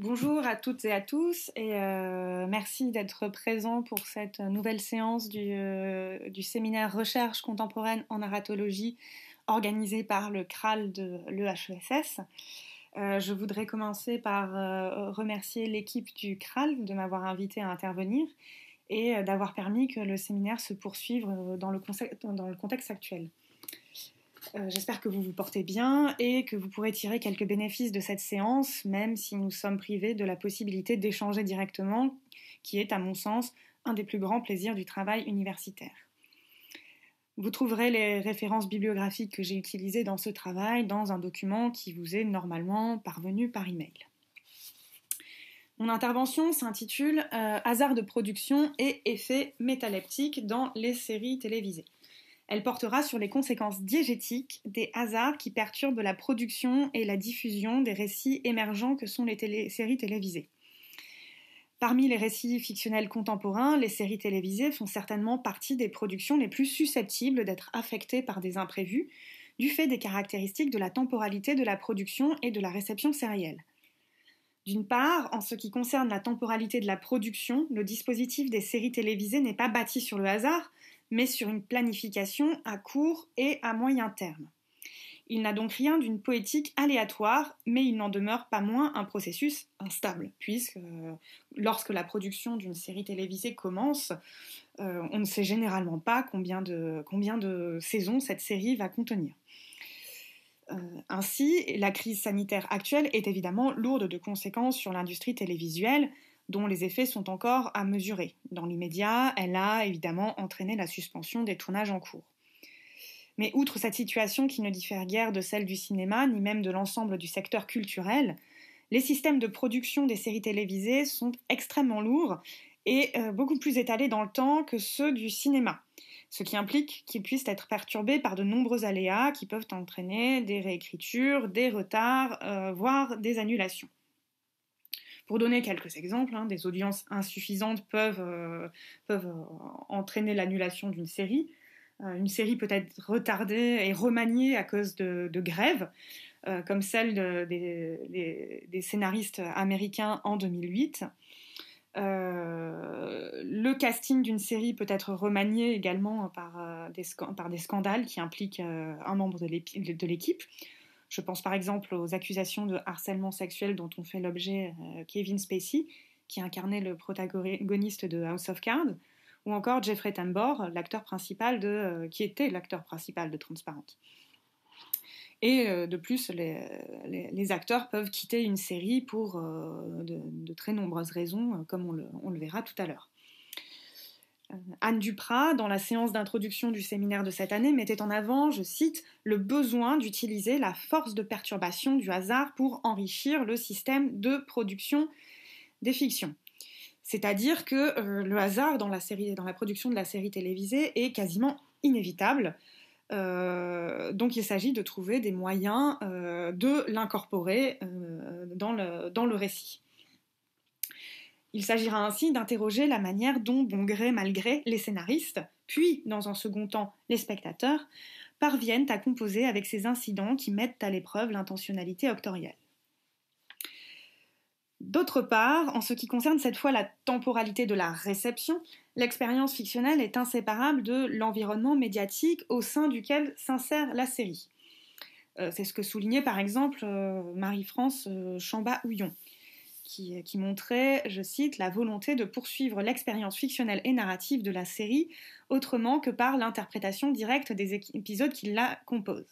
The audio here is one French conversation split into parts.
Bonjour à toutes et à tous et euh, merci d'être présents pour cette nouvelle séance du, euh, séminaire Recherche contemporaine en aratologie organisé par le CRAL de l'EHESS. Euh, je voudrais commencer par remercier l'équipe du CRAL de m'avoir invité à intervenir et d'avoir permis que le séminaire se poursuive dans le contexte actuel. Euh, j'espère que vous vous portez bien et que vous pourrez tirer quelques bénéfices de cette séance, même si nous sommes privés de la possibilité d'échanger directement, qui est, à mon sens, un des plus grands plaisirs du travail universitaire. Vous trouverez les références bibliographiques que j'ai utilisées dans ce travail dans un document qui vous est normalement parvenu par email. Mon intervention s'intitule euh, Hasard de production et effets métaleptique dans les séries télévisées. Elle portera sur les conséquences diégétiques des hasards qui perturbent la production et la diffusion des récits émergents que sont les séries télévisées. Parmi les récits fictionnels contemporains, les séries télévisées font certainement partie des productions les plus susceptibles d'être affectées par des imprévus, du fait des caractéristiques de la temporalité de la production et de la réception sérielle. D'une part, en ce qui concerne la temporalité de la production, le dispositif des séries télévisées n'est pas bâti sur le hasard, mais sur une planification à court et à moyen terme. Il n'a donc rien d'une poétique aléatoire, mais il n'en demeure pas moins un processus instable, puisque euh, lorsque la production d'une série télévisée commence, euh, on ne sait généralement pas combien de, saisons cette série va contenir. Euh, ainsi, la crise sanitaire actuelle est évidemment lourde de conséquences sur l'industrie télévisuelle, dont les effets sont encore à mesurer. Dans l'immédiat, elle a évidemment entraîné la suspension des tournages en cours. Mais outre cette situation qui ne diffère guère de celle du cinéma, ni même de l'ensemble du secteur culturel, les systèmes de production des séries télévisées sont extrêmement lourds et euh, beaucoup plus étalés dans le temps que ceux du cinéma, ce qui implique qu'ils puissent être perturbés par de nombreux aléas qui peuvent entraîner des réécritures, des retards, euh, voire des annulations. Pour donner quelques exemples, hein, des audiences insuffisantes peuvent, euh, peuvent euh, entraîner l'annulation d'une série. Euh, une série peut être retardée et remaniée à cause de, grèves, comme celle des, scénaristes américains en 2008. le casting d'une série peut être remanié également par, par des scandales qui impliquent un membre de l'équipe, je pense par exemple aux accusations de harcèlement sexuel dont ont fait l'objet euh, Kevin Spacey, qui incarnait le protagoniste de House of Cards, ou encore Jeffrey Tambor, l'acteur principal de, euh, qui était l'acteur principal de Transparent. Et euh, de plus, les, acteurs peuvent quitter une série pour de, très nombreuses raisons, comme on le verra tout à l'heure. Anne Duprat, dans la séance d'introduction du séminaire de cette année, mettait en avant, je cite, le besoin d'utiliser la force de perturbation du hasard pour enrichir le système de production des fictions. C'est-à-dire que euh, le hasard dans la, série, dans la production de la série télévisée est quasiment inévitable. Euh, donc il s'agit de trouver des moyens euh, de l'incorporer dans le, dans le récit. Il s'agira ainsi d'interroger la manière dont, bon gré malgré, les scénaristes, puis, dans un second temps, les spectateurs, parviennent à composer avec ces incidents qui mettent à l'épreuve l'intentionnalité octorielle. D'autre part, en ce qui concerne cette fois la temporalité de la réception, l'expérience fictionnelle est inséparable de l'environnement médiatique au sein duquel s'insère la série. Euh, c'est ce que soulignait par exemple euh, Marie-France chambat euh, Chamba-Houillon. Euh, qui, montrait, je cite, la volonté de poursuivre l'expérience fictionnelle et narrative de la série autrement que par l'interprétation directe des épisodes qui la composent.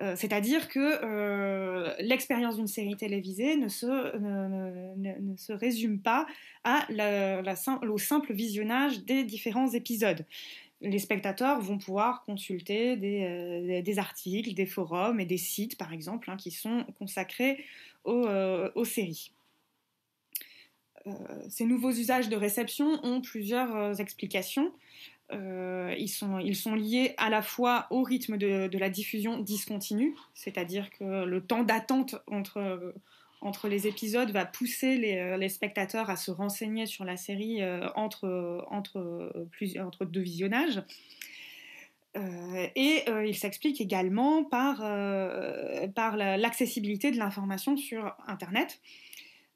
Euh, c'est-à-dire que euh, l'expérience d'une série télévisée ne se, résume pas au simple visionnage des différents épisodes. Les spectateurs vont pouvoir consulter des, articles, des forums et des sites, par exemple, hein, qui sont consacrés aux séries. Euh, ces nouveaux usages de réception ont plusieurs euh, explications. Euh, ils, sont, liés à la fois au rythme de, la diffusion discontinue, c'est-à-dire que le temps d'attente entre, les épisodes va pousser les, spectateurs à se renseigner sur la série entre, deux visionnages. et ils il également par l'accessibilité de l'information sur Internet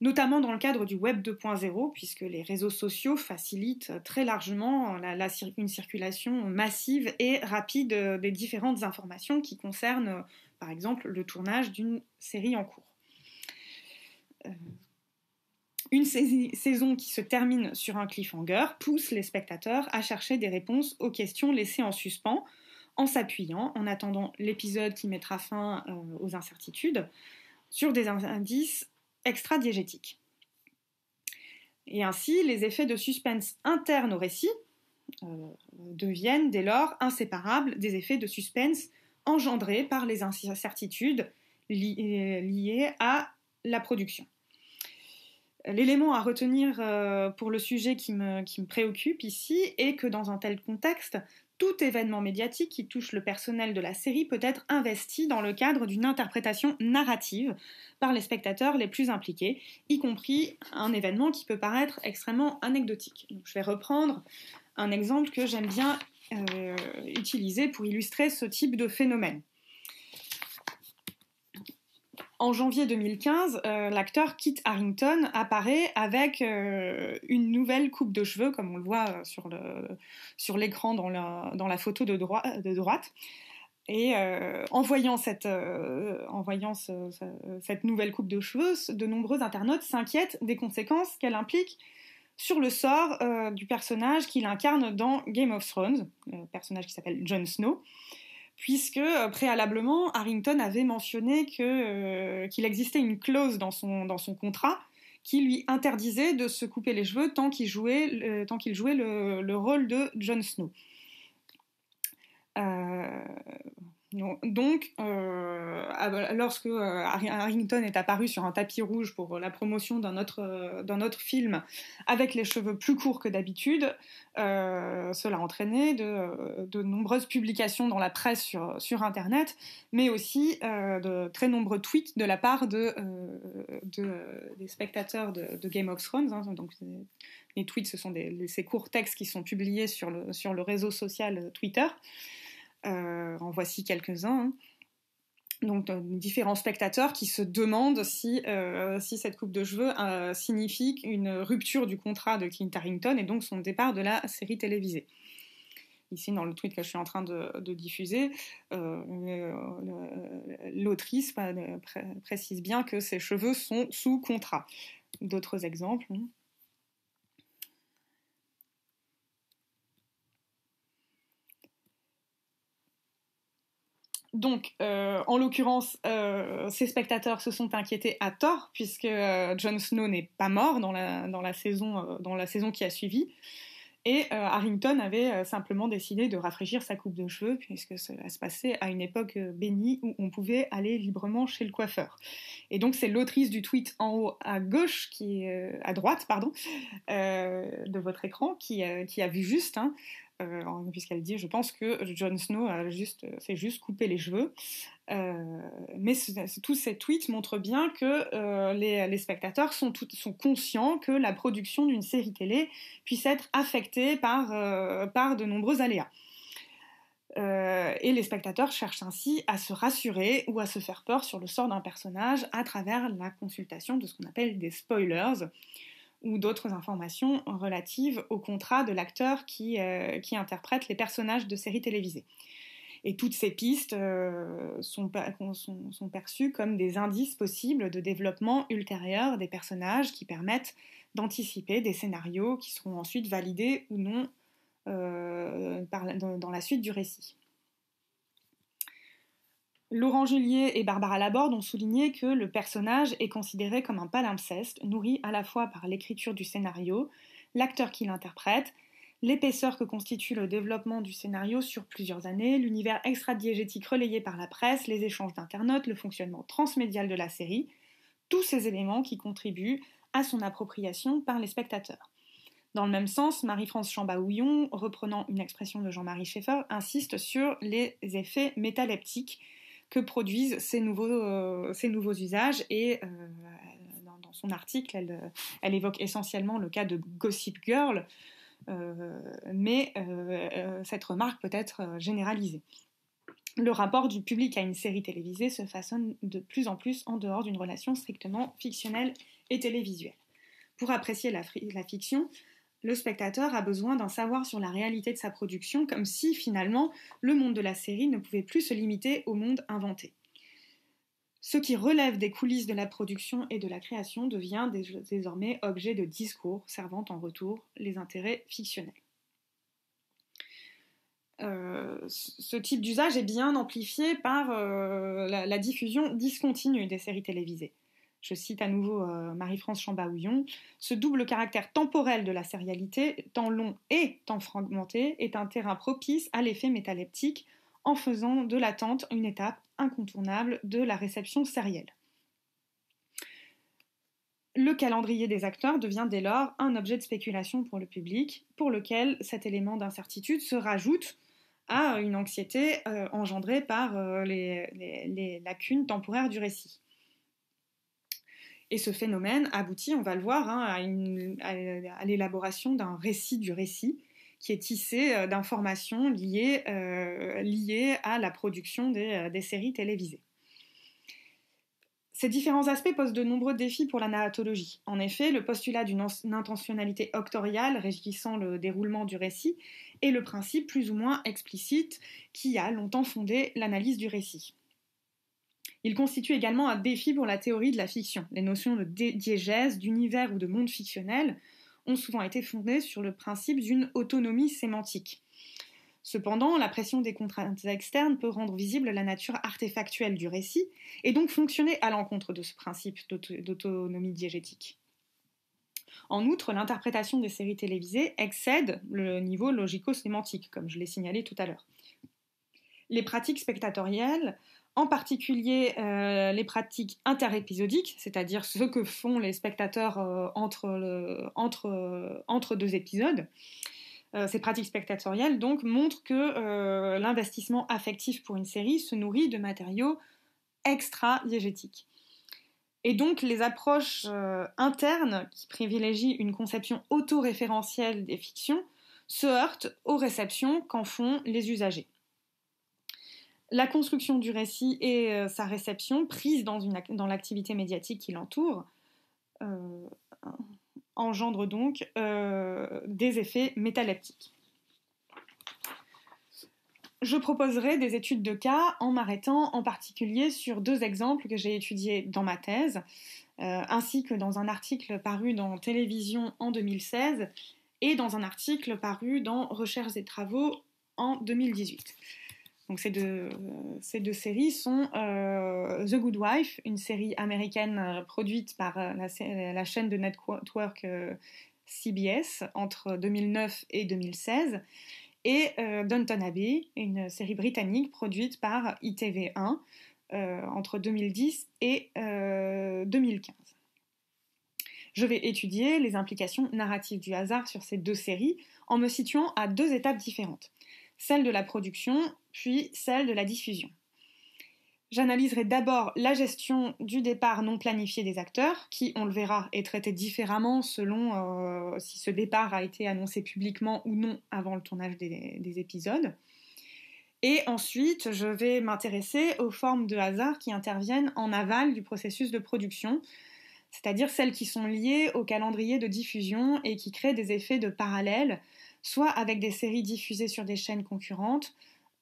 notamment dans le cadre du Web 2.0, puisque les réseaux sociaux facilitent très largement la, une circulation massive et rapide euh, des différentes informations qui concernent, euh, par exemple, le tournage d'une série en cours. Euh, une saison qui se termine sur un cliffhanger pousse les spectateurs à chercher des réponses aux questions laissées en suspens, en s'appuyant, en attendant l'épisode qui mettra fin aux incertitudes, sur des indices Extra-diégétique. Et ainsi, les effets de suspense internes au récit euh, deviennent dès lors inséparables des effets de suspense engendrés par les incertitudes liées à la production. L'élément à retenir euh, pour le sujet qui me préoccupe ici est que dans un tel contexte, tout événement médiatique qui touche le personnel de la série peut être investi dans le cadre d'une interprétation narrative par les spectateurs les plus impliqués, y compris un événement qui peut paraître extrêmement anecdotique. je vais reprendre un exemple que j'aime bien euh, utiliser pour illustrer ce type de phénomène. En janvier 2015, euh, l'acteur Kit Harrington apparaît avec euh, une nouvelle coupe de cheveux, comme on le voit euh, sur, l'écran dans la, photo de, droite. Et en voyant, cette, nouvelle coupe de cheveux, de nombreux internautes s'inquiètent des conséquences qu'elle implique sur le sort du personnage qu'il incarne dans Game of Thrones, le personnage qui s'appelle Jon Snow puisque euh, préalablement, Harrington avait mentionné euh, qu'il existait une clause dans son, dans son contrat qui lui interdisait de se couper les cheveux tant qu'il jouait, euh, qu'il jouait le, rôle de Jon Snow. Donc, euh, ah, bah, lorsque euh, Harrington est apparu sur un tapis rouge pour la promotion d'un autre, euh, film avec les cheveux plus courts que d'habitude, cela a entraîné de, nombreuses publications dans la presse sur, Internet, mais aussi de très nombreux tweets de la part de, des spectateurs de, Game of Thrones. Hein. donc, les tweets, ce sont ces courts textes qui sont publiés sur le réseau social Twitter. Euh, en voici quelques-uns. Hein. Donc euh, différents spectateurs qui se demandent si, euh, cette coupe de cheveux signifie une rupture du contrat de Clint Harrington et donc son départ de la série télévisée ici dans le tweet que je suis en train de, diffuser, l'autrice précise bien que ses cheveux sont sous contrat. D'autres exemples. Hein. Donc, euh, en l'occurrence, euh, ces spectateurs se sont inquiétés à tort puisque euh, Jon Snow n'est pas mort dans la, dans la saison, qui a suivi. Et Harrington avait simplement décidé de rafraîchir sa coupe de cheveux puisque cela se passait à une époque bénie où on pouvait aller librement chez le coiffeur. Et donc c'est l'autrice du tweet en haut à gauche, qui à droite pardon, de votre écran, qui, qui a vu juste. Hein, euh, puisqu'elle dit Je pense que Jon Snow a juste, euh, s'est juste coupé les cheveux. Euh, mais tous ces tweets montrent bien que les, spectateurs sont, conscients que la production d'une série télé puisse être affectée par, de nombreux aléas. et les spectateurs cherchent ainsi à se rassurer ou à se faire peur sur le sort d'un personnage à travers la consultation de ce qu'on appelle des spoilers, ou d'autres informations relatives au contrat de l'acteur euh, qui, interprète les personnages de séries télévisées. Et toutes ces pistes euh, sont, perçues comme des indices possibles de développement ultérieur des personnages qui permettent d'anticiper des scénarios qui seront ensuite validés ou non euh, dans la suite du récit. Laurent Julier et Barbara Laborde ont souligné que le personnage est considéré comme un palimpseste, nourri à la fois par l'écriture du scénario, l'acteur qui l'interprète, l'épaisseur que constitue le développement du scénario sur plusieurs années, l'univers extradiégétique relayé par la presse, les échanges d'internautes, le fonctionnement transmédial de la série, tous ces éléments qui contribuent à son appropriation par les spectateurs. Dans le même sens, Marie-France Chambaouillon, reprenant une expression de Jean-Marie Schaeffer, insiste sur les effets métaleptiques que produisent ces nouveaux, euh, ces nouveaux usages et euh, dans, son article, elle, évoque essentiellement le cas de Gossip Girl, euh, mais cette remarque peut être généralisée. Le rapport du public à une série télévisée se façonne de plus en plus en dehors d'une relation strictement fictionnelle et télévisuelle. Pour apprécier la fiction, le spectateur a besoin d'en savoir sur la réalité de sa production, comme si finalement le monde de la série ne pouvait plus se limiter au monde inventé. Ce qui relève des coulisses de la production et de la création devient désormais objet de discours, servant en retour les intérêts fictionnels. Euh, ce type d'usage est bien amplifié par euh, la diffusion discontinue des séries télévisées je cite à nouveau euh, Marie-France Chambaouillon, ce double caractère temporel de la sérialité, tant long et tant fragmenté, est un terrain propice à l'effet métaleptique en faisant de l'attente une étape incontournable de la réception sérielle. Le calendrier des acteurs devient dès lors un objet de spéculation pour le public, pour lequel cet élément d'incertitude se rajoute à une anxiété euh, engendrée par euh, les lacunes temporaires du récit. Et ce phénomène aboutit, on va le voir, hein, à, l'élaboration d'un récit du récit qui est tissé euh, d'informations liées, euh, liées, à la production des, euh, des séries télévisées. Ces différents aspects posent de nombreux défis pour la narratologie. En effet, le postulat d'une intentionnalité octoriale régissant le déroulement du récit est le principe plus ou moins explicite qui a longtemps fondé l'analyse du récit. Il constitue également un défi pour la théorie de la fiction. Les notions de diégèse, d'univers ou de monde fictionnel ont souvent été fondées sur le principe d'une autonomie sémantique. Cependant, la pression des contraintes externes peut rendre visible la nature artefactuelle du récit et donc fonctionner à l'encontre de ce principe d'autonomie diégétique. En outre, l'interprétation des séries télévisées excède le niveau logico-sémantique, comme je l'ai signalé tout à l'heure. Les pratiques spectatorielles en particulier euh, les pratiques interépisodiques, c'est-à-dire ce que font les spectateurs euh, entre, entre, euh, entre, deux épisodes. ces pratiques spectatorielles donc montrent que l'investissement affectif pour une série se nourrit de matériaux extra-diégétiques. Et donc les approches internes qui privilégient une conception autoréférentielle des fictions se heurtent aux réceptions qu'en font les usagers la construction du récit et euh, sa réception prise dans, l'activité médiatique qui l'entoure engendrent euh, engendre donc euh, des effets métaleptiques. Je proposerai des études de cas en m'arrêtant en particulier sur deux exemples que j'ai étudiés dans ma thèse, ainsi que dans un article paru dans Télévision en 2016 et dans un article paru dans Recherches et Travaux en 2018. Donc euh, ces deux, séries sont euh, The Good Wife, une série américaine euh, produite par la, chaîne de network CBS entre 2009 et 2016, et Downton Abbey, une série britannique produite par ITV1 entre 2010 et 2015. Je vais étudier les implications narratives du hasard sur ces deux séries en me situant à deux étapes différentes celle de la production, puis celle de la diffusion. J'analyserai d'abord la gestion du départ non planifié des acteurs, qui, on le verra, est traité différemment selon euh, si ce départ a été annoncé publiquement ou non avant le tournage des épisodes. Et ensuite, je vais m'intéresser aux formes de hasard qui interviennent en aval du processus de production, c'est-à-dire celles qui sont liées au calendrier de diffusion et qui créent des effets de parallèle soit avec des séries diffusées sur des chaînes concurrentes,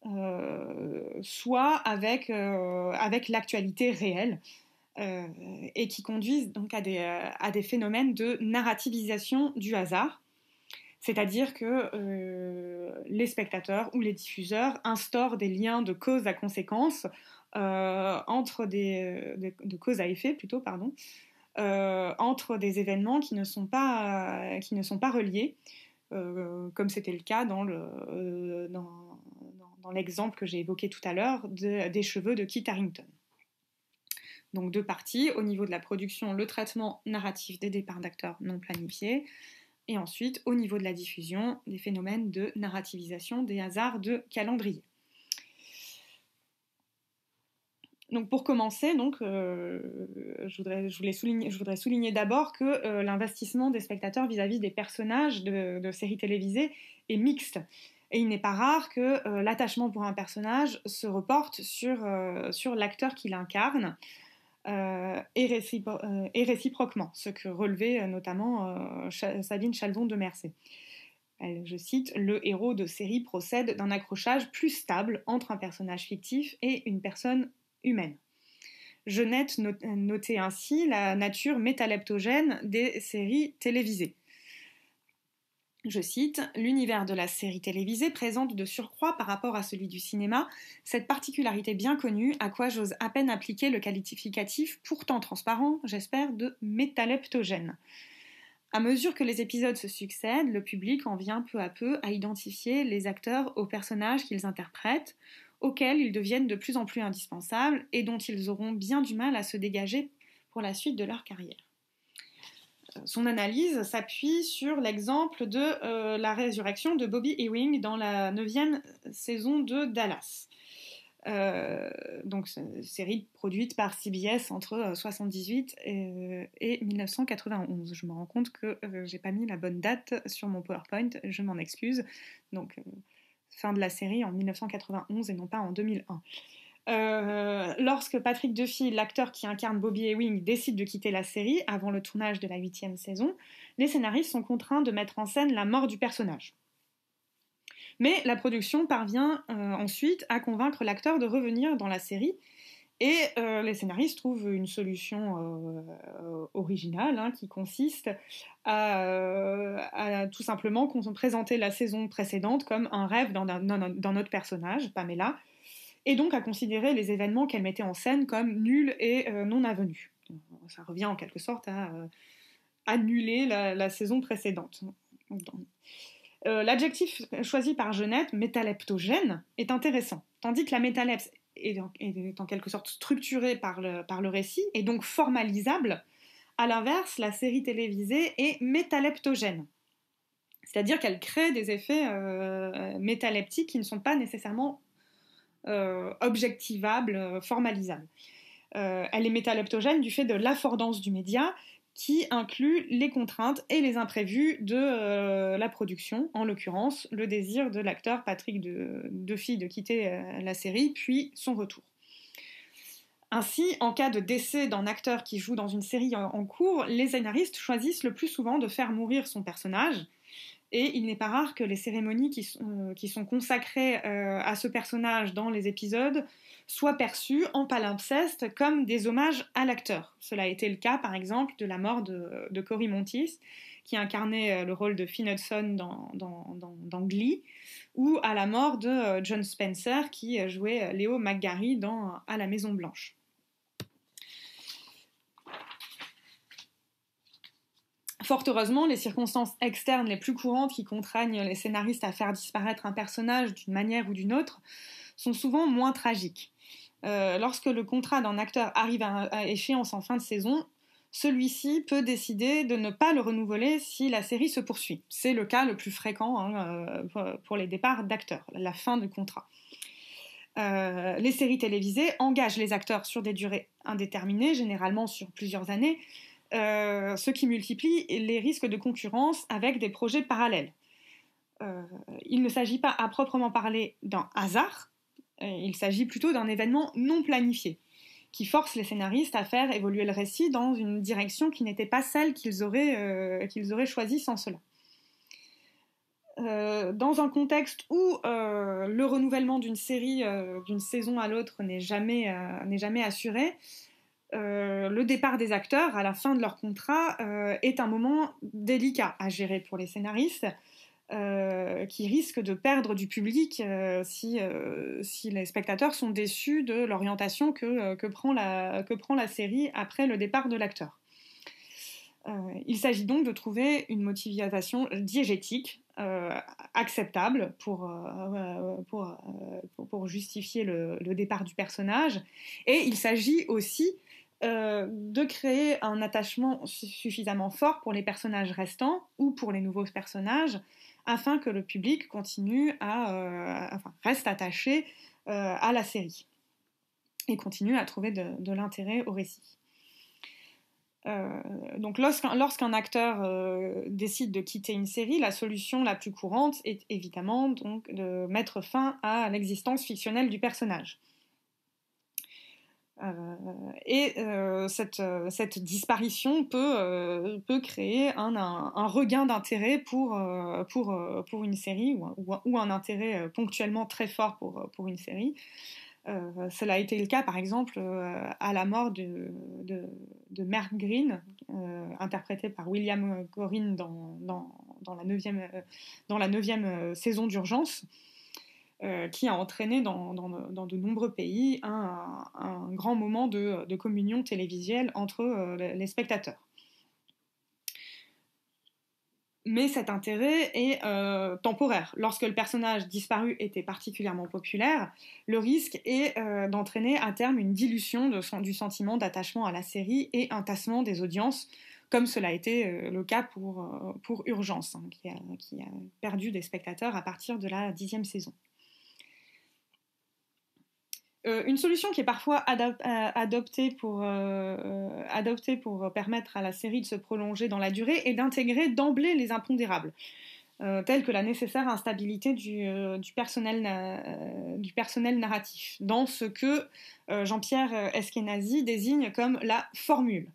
euh, soit euh, avec, l'actualité réelle, euh, et qui conduisent donc à des, phénomènes de narrativisation du hasard. C'est-à-dire que les spectateurs ou les diffuseurs instaurent des liens de cause à conséquence entre des, de, cause à effet plutôt pardon entre des événements qui qui ne sont pas reliés euh, comme c'était le cas euh, dans l'exemple que j'ai évoqué tout à l'heure des cheveux de Kit Harrington. Donc deux parties, au niveau de la production, le traitement narratif des départs d'acteurs non planifiés, et ensuite au niveau de la diffusion, des phénomènes de narrativisation des hasards de calendrier. pour commencer, donc, euh, je, voudrais, voulais souligner, d'abord que euh, l'investissement des spectateurs vis-à-vis des personnages de, séries télévisées est mixte. Et il n'est pas rare que euh, l'attachement pour un personnage se reporte sur, sur l'acteur qu'il incarne et, réciproquement, ce que relevait notamment Sabine Chalvon de Mercé. je cite, Le héros de série procède d'un accrochage plus stable entre un personnage fictif et une personne humaine. Jeunette notait ainsi la nature métaleptogène des séries télévisées. Je cite, L'univers de la série télévisée présente de surcroît par rapport à celui du cinéma cette particularité bien connue à quoi j'ose à peine appliquer le qualificatif pourtant transparent, j'espère, de métaleptogène. À mesure que les épisodes se succèdent, le public en vient peu à peu à identifier les acteurs aux personnages qu'ils interprètent, auxquels ils deviennent de plus en plus indispensables et dont ils auront bien du mal à se dégager pour la suite de leur carrière. Euh, son analyse s'appuie sur l'exemple de euh, la résurrection de Bobby Ewing dans la neuvième saison de Dallas. Euh, donc série produite par CBS entre 1978 et, 1991. Je me rends compte que j'ai pas mis la bonne date sur mon PowerPoint, je m'en excuse. Donc fin de la série en 1991 et non pas en 2001. Euh, lorsque Patrick Duffy, l'acteur qui incarne Bobby Ewing, décide de quitter la série avant le tournage de la huitième saison, les scénaristes sont contraints de mettre en scène la mort du personnage. Mais la production parvient euh, ensuite à convaincre l'acteur de revenir dans la série et euh, les scénaristes trouvent une solution euh, originale hein, qui consiste à, euh, tout simplement présenter la saison précédente comme un rêve dans, dans, notre personnage, Pamela, et donc à considérer les événements qu'elle mettait en scène comme nuls et non avenus. Ça revient en quelque sorte à annuler la, saison précédente. L'adjectif choisi par Genette, métaleptogène, est intéressant, tandis que la métalepse est, en quelque sorte structurée par le, par le récit et donc formalisable. À l'inverse, la série télévisée est métaleptogène. C'est-à-dire qu'elle crée des effets euh, métaleptiques qui ne sont pas nécessairement euh, objectivables, euh, formalisables. elle est métaleptogène du fait de l'affordance du média qui inclut les contraintes et les imprévus de euh, la production, en l'occurrence le désir de l'acteur Patrick de, de quitter euh, la série, puis son retour. Ainsi, en cas de décès d'un acteur qui joue dans une série en cours, les scénaristes choisissent le plus souvent de faire mourir son personnage, et il n'est pas rare que les cérémonies qui sont, euh, consacrées euh, à ce personnage dans les épisodes soient perçues en palimpseste comme des hommages à l'acteur. Cela a été le cas, par exemple, de la mort de, Cory Montis, qui incarnait euh, le rôle de Finn Hudson dans, Glee, ou à la mort de John Spencer, qui jouait Léo McGarry dans À la Maison Blanche. Fort heureusement, les circonstances externes les plus courantes qui contraignent les scénaristes à faire disparaître un personnage d'une manière ou d'une autre sont souvent moins tragiques. Euh, lorsque le contrat d'un acteur arrive à, échéance en fin de saison, celui-ci peut décider de ne pas le renouveler si la série se poursuit. C'est le cas le plus fréquent hein, euh, pour les départs d'acteurs, la fin du contrat. Euh, les séries télévisées engagent les acteurs sur des durées indéterminées, généralement sur plusieurs années, euh, ce qui multiplie les risques de concurrence avec des projets parallèles. Euh, il ne s'agit pas à proprement parler d'un hasard, euh, il s'agit plutôt d'un événement non planifié, qui force les scénaristes à faire évoluer le récit dans une direction qui n'était pas celle qu'ils auraient, choisie sans cela. dans un contexte où le renouvellement d'une série d'une saison à l'autre n'est jamais assuré, euh, le départ des acteurs à la fin de leur contrat euh, est un moment délicat à gérer pour les scénaristes. Euh, qui risquent de perdre du public si, les spectateurs sont déçus de l'orientation que, prend la, série après le départ de l'acteur. il s'agit donc de trouver une motivation diégétique acceptable pour, justifier le, départ du personnage, et il s'agit aussi euh, de créer un attachement suffisamment fort pour les personnages restants ou pour les nouveaux personnages, afin que le public continue à, euh, reste attaché euh, à la série et continue à trouver de, l'intérêt au récit. donc lorsqu'un acteur décide de quitter une série, la solution la plus courante est évidemment donc de mettre fin à l'existence fictionnelle du personnage. Euh, et euh, cette, euh, cette, disparition peut, peut créer un, un, regain d'intérêt pour, pour, pour, une série ou un, ou un, intérêt ponctuellement très fort pour, pour une série. cela a été le cas, par exemple, à la mort de, de, de Green, euh, par William Corinne dans, dans, dans la neuvième, dans la neuvième saison d'urgence. Euh, qui a entraîné dans, de nombreux pays un, grand moment de, communion télévisuelle entre euh, les spectateurs. Mais cet intérêt est euh, temporaire. Lorsque le personnage disparu était particulièrement populaire, le risque est d'entraîner à terme une dilution du sentiment d'attachement à la série et un tassement des audiences, comme cela a été le cas pour, pour Urgence, hein, qui a perdu des spectateurs à partir de la dixième saison. Euh, une solution qui est parfois euh, euh, adoptée, pour, permettre à la série de se prolonger dans la durée est d'intégrer d'emblée les impondérables, tels que la nécessaire instabilité du, personnel, du personnel, narratif, dans ce que Jean-Pierre Eskenazi désigne comme la formule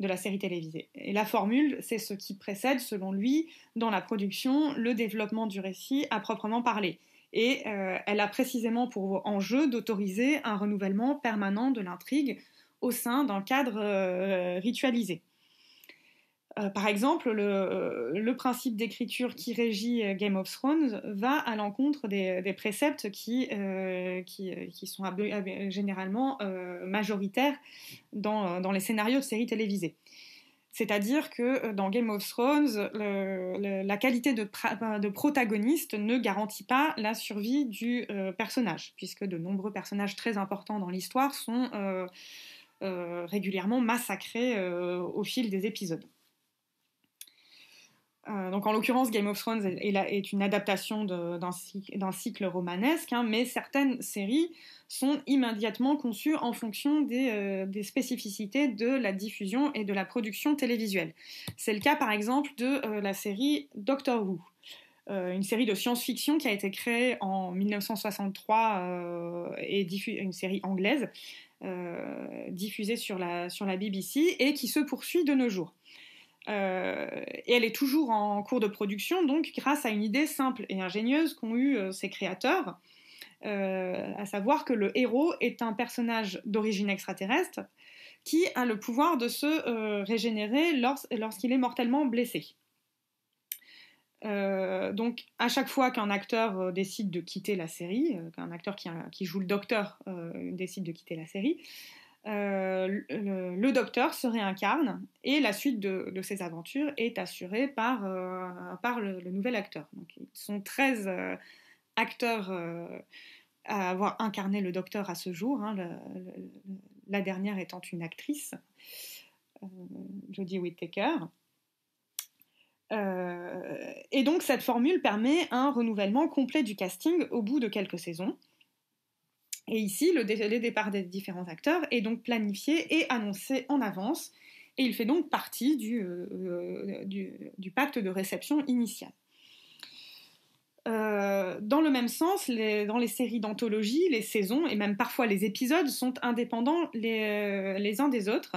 de la série télévisée. Et la formule, c'est ce qui précède, selon lui, dans la production, le développement du récit à proprement parler et euh, elle a précisément pour enjeu d'autoriser un renouvellement permanent de l'intrigue au sein d'un cadre euh, ritualisé. Euh, par exemple, le, principe d'écriture qui régit Game of Thrones va à l'encontre des, préceptes qui, sont généralement majoritaires dans, dans les scénarios de séries télévisées. C'est-à-dire que euh, dans Game of Thrones, la qualité euh, de, protagoniste ne garantit pas la survie du euh, personnage, puisque de nombreux personnages très importants dans l'histoire sont régulièrement massacrés au fil des épisodes. Euh, donc en l'occurrence, Game of Thrones est, une adaptation d'un cycle, romanesque, hein, mais certaines séries sont immédiatement conçues en fonction euh, des, spécificités de la diffusion et de la production télévisuelle. C'est le cas par exemple de euh, la série Doctor Who, une série de science-fiction qui a été créée en 1963 et une série anglaise diffusée sur la BBC et qui se poursuit de nos jours. Euh, et elle est toujours en cours de production, donc grâce à une idée simple et ingénieuse qu'ont eu euh, ses créateurs, euh, à savoir que le héros est un personnage d'origine extraterrestre qui a le pouvoir de se régénérer lorsqu'il est mortellement blessé. donc à chaque fois qu'un acteur décide de quitter la série, qu'un acteur qui joue le docteur décide de quitter la série, euh, le, docteur se réincarne et la suite de, ses aventures est assurée par, euh, le, nouvel acteur. Donc, ils sont 13 euh, acteurs à avoir incarné le docteur à ce jour, hein, la dernière étant une actrice, Jodie Whittaker. et donc cette formule permet un renouvellement complet du casting au bout de quelques saisons. Et ici, le délai départ des différents acteurs est donc planifié et annoncé en avance, et il fait donc partie du, euh, euh, pacte de réception initial. Euh, dans le même sens, dans les séries d'anthologie, les saisons et même parfois les épisodes sont indépendants les, uns des autres,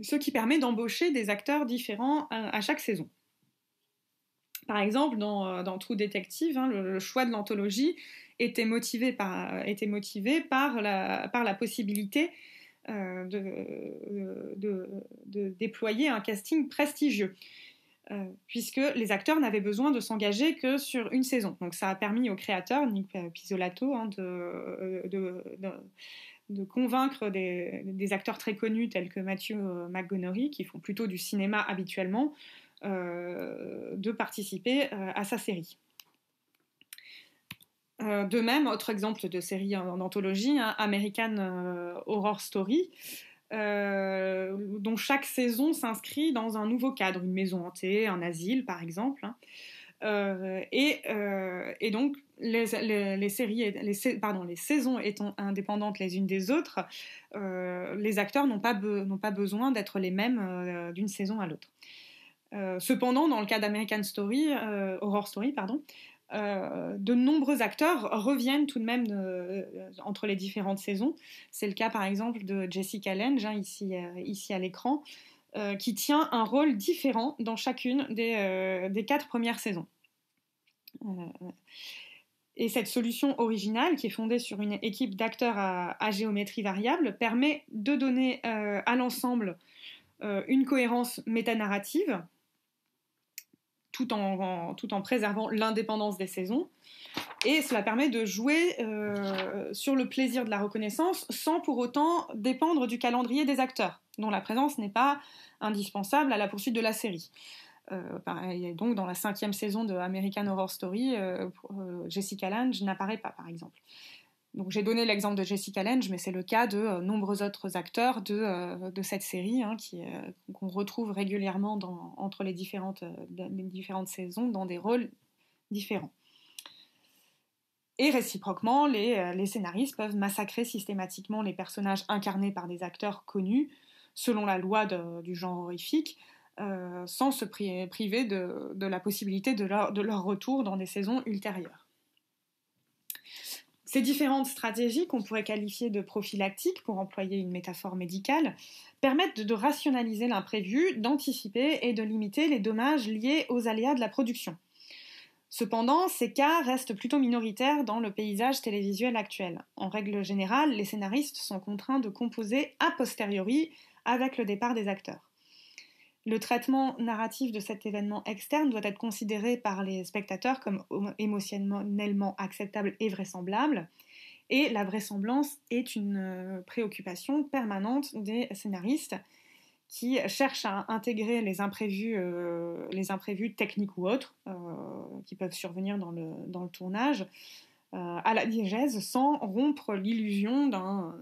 ce qui permet d'embaucher des acteurs différents à chaque saison. Par exemple, dans, euh, dans Trou Détective, hein, le, choix de l'anthologie était motivé par, euh, la, possibilité euh, de, déployer un casting prestigieux, puisque les acteurs n'avaient besoin de s'engager que sur une saison. Donc ça a permis au créateur, Nick Pisolato, hein, de, convaincre des, des, acteurs très connus tels que Matthew McGonery, qui font plutôt du cinéma habituellement, euh, de participer euh, à sa série. Euh, de même, autre exemple de série en, anthologie, hein, American Horror Story, dont chaque saison s'inscrit dans un nouveau cadre, une maison hantée, un asile par exemple. Hein. et, donc les, séries, pardon, les saisons étant indépendantes les unes des autres, les acteurs n'ont pas, besoin d'être les mêmes d'une saison à l'autre. Euh, cependant, dans le cas d'American Story, euh, Horror Story, pardon, euh, de nombreux acteurs reviennent tout de même entre les différentes saisons. C'est le cas par exemple de Jessica Lange, hein, ici, à l'écran, qui tient un rôle différent dans chacune des, quatre premières saisons. et cette solution originale, qui est fondée sur une équipe d'acteurs à géométrie variable, permet de donner à l'ensemble une cohérence métanarrative tout en, tout en préservant l'indépendance des saisons. Et cela permet de jouer euh, sur le plaisir de la reconnaissance sans pour autant dépendre du calendrier des acteurs, dont la présence n'est pas indispensable à la poursuite de la série. Euh, donc dans la cinquième saison de American Horror Story, euh, Jessica Lange n'apparaît pas, par exemple j'ai donné l'exemple de Jessica Lange, mais c'est le cas de euh, nombreux autres acteurs de, euh, cette série hein, euh, qu'on retrouve régulièrement entre les différentes, différentes saisons dans des rôles différents. Et réciproquement, les, scénaristes peuvent massacrer systématiquement les personnages incarnés par des acteurs connus, selon la loi du genre horrifique, sans se priver de, de la possibilité de de leur retour dans des saisons ultérieures. Ces différentes stratégies, qu'on pourrait qualifier de prophylactiques, pour employer une métaphore médicale, permettent de rationaliser l'imprévu, d'anticiper et de limiter les dommages liés aux aléas de la production. Cependant, ces cas restent plutôt minoritaires dans le paysage télévisuel actuel. En règle générale, les scénaristes sont contraints de composer a posteriori avec le départ des acteurs. Le traitement narratif de cet événement externe doit être considéré par les spectateurs comme émotionnellement acceptable et vraisemblable, et la vraisemblance est une euh, préoccupation permanente des scénaristes qui cherchent à intégrer les imprévus, euh, les imprévus techniques ou autres euh, qui peuvent survenir dans le, tournage à la diégèse sans rompre l'illusion d'un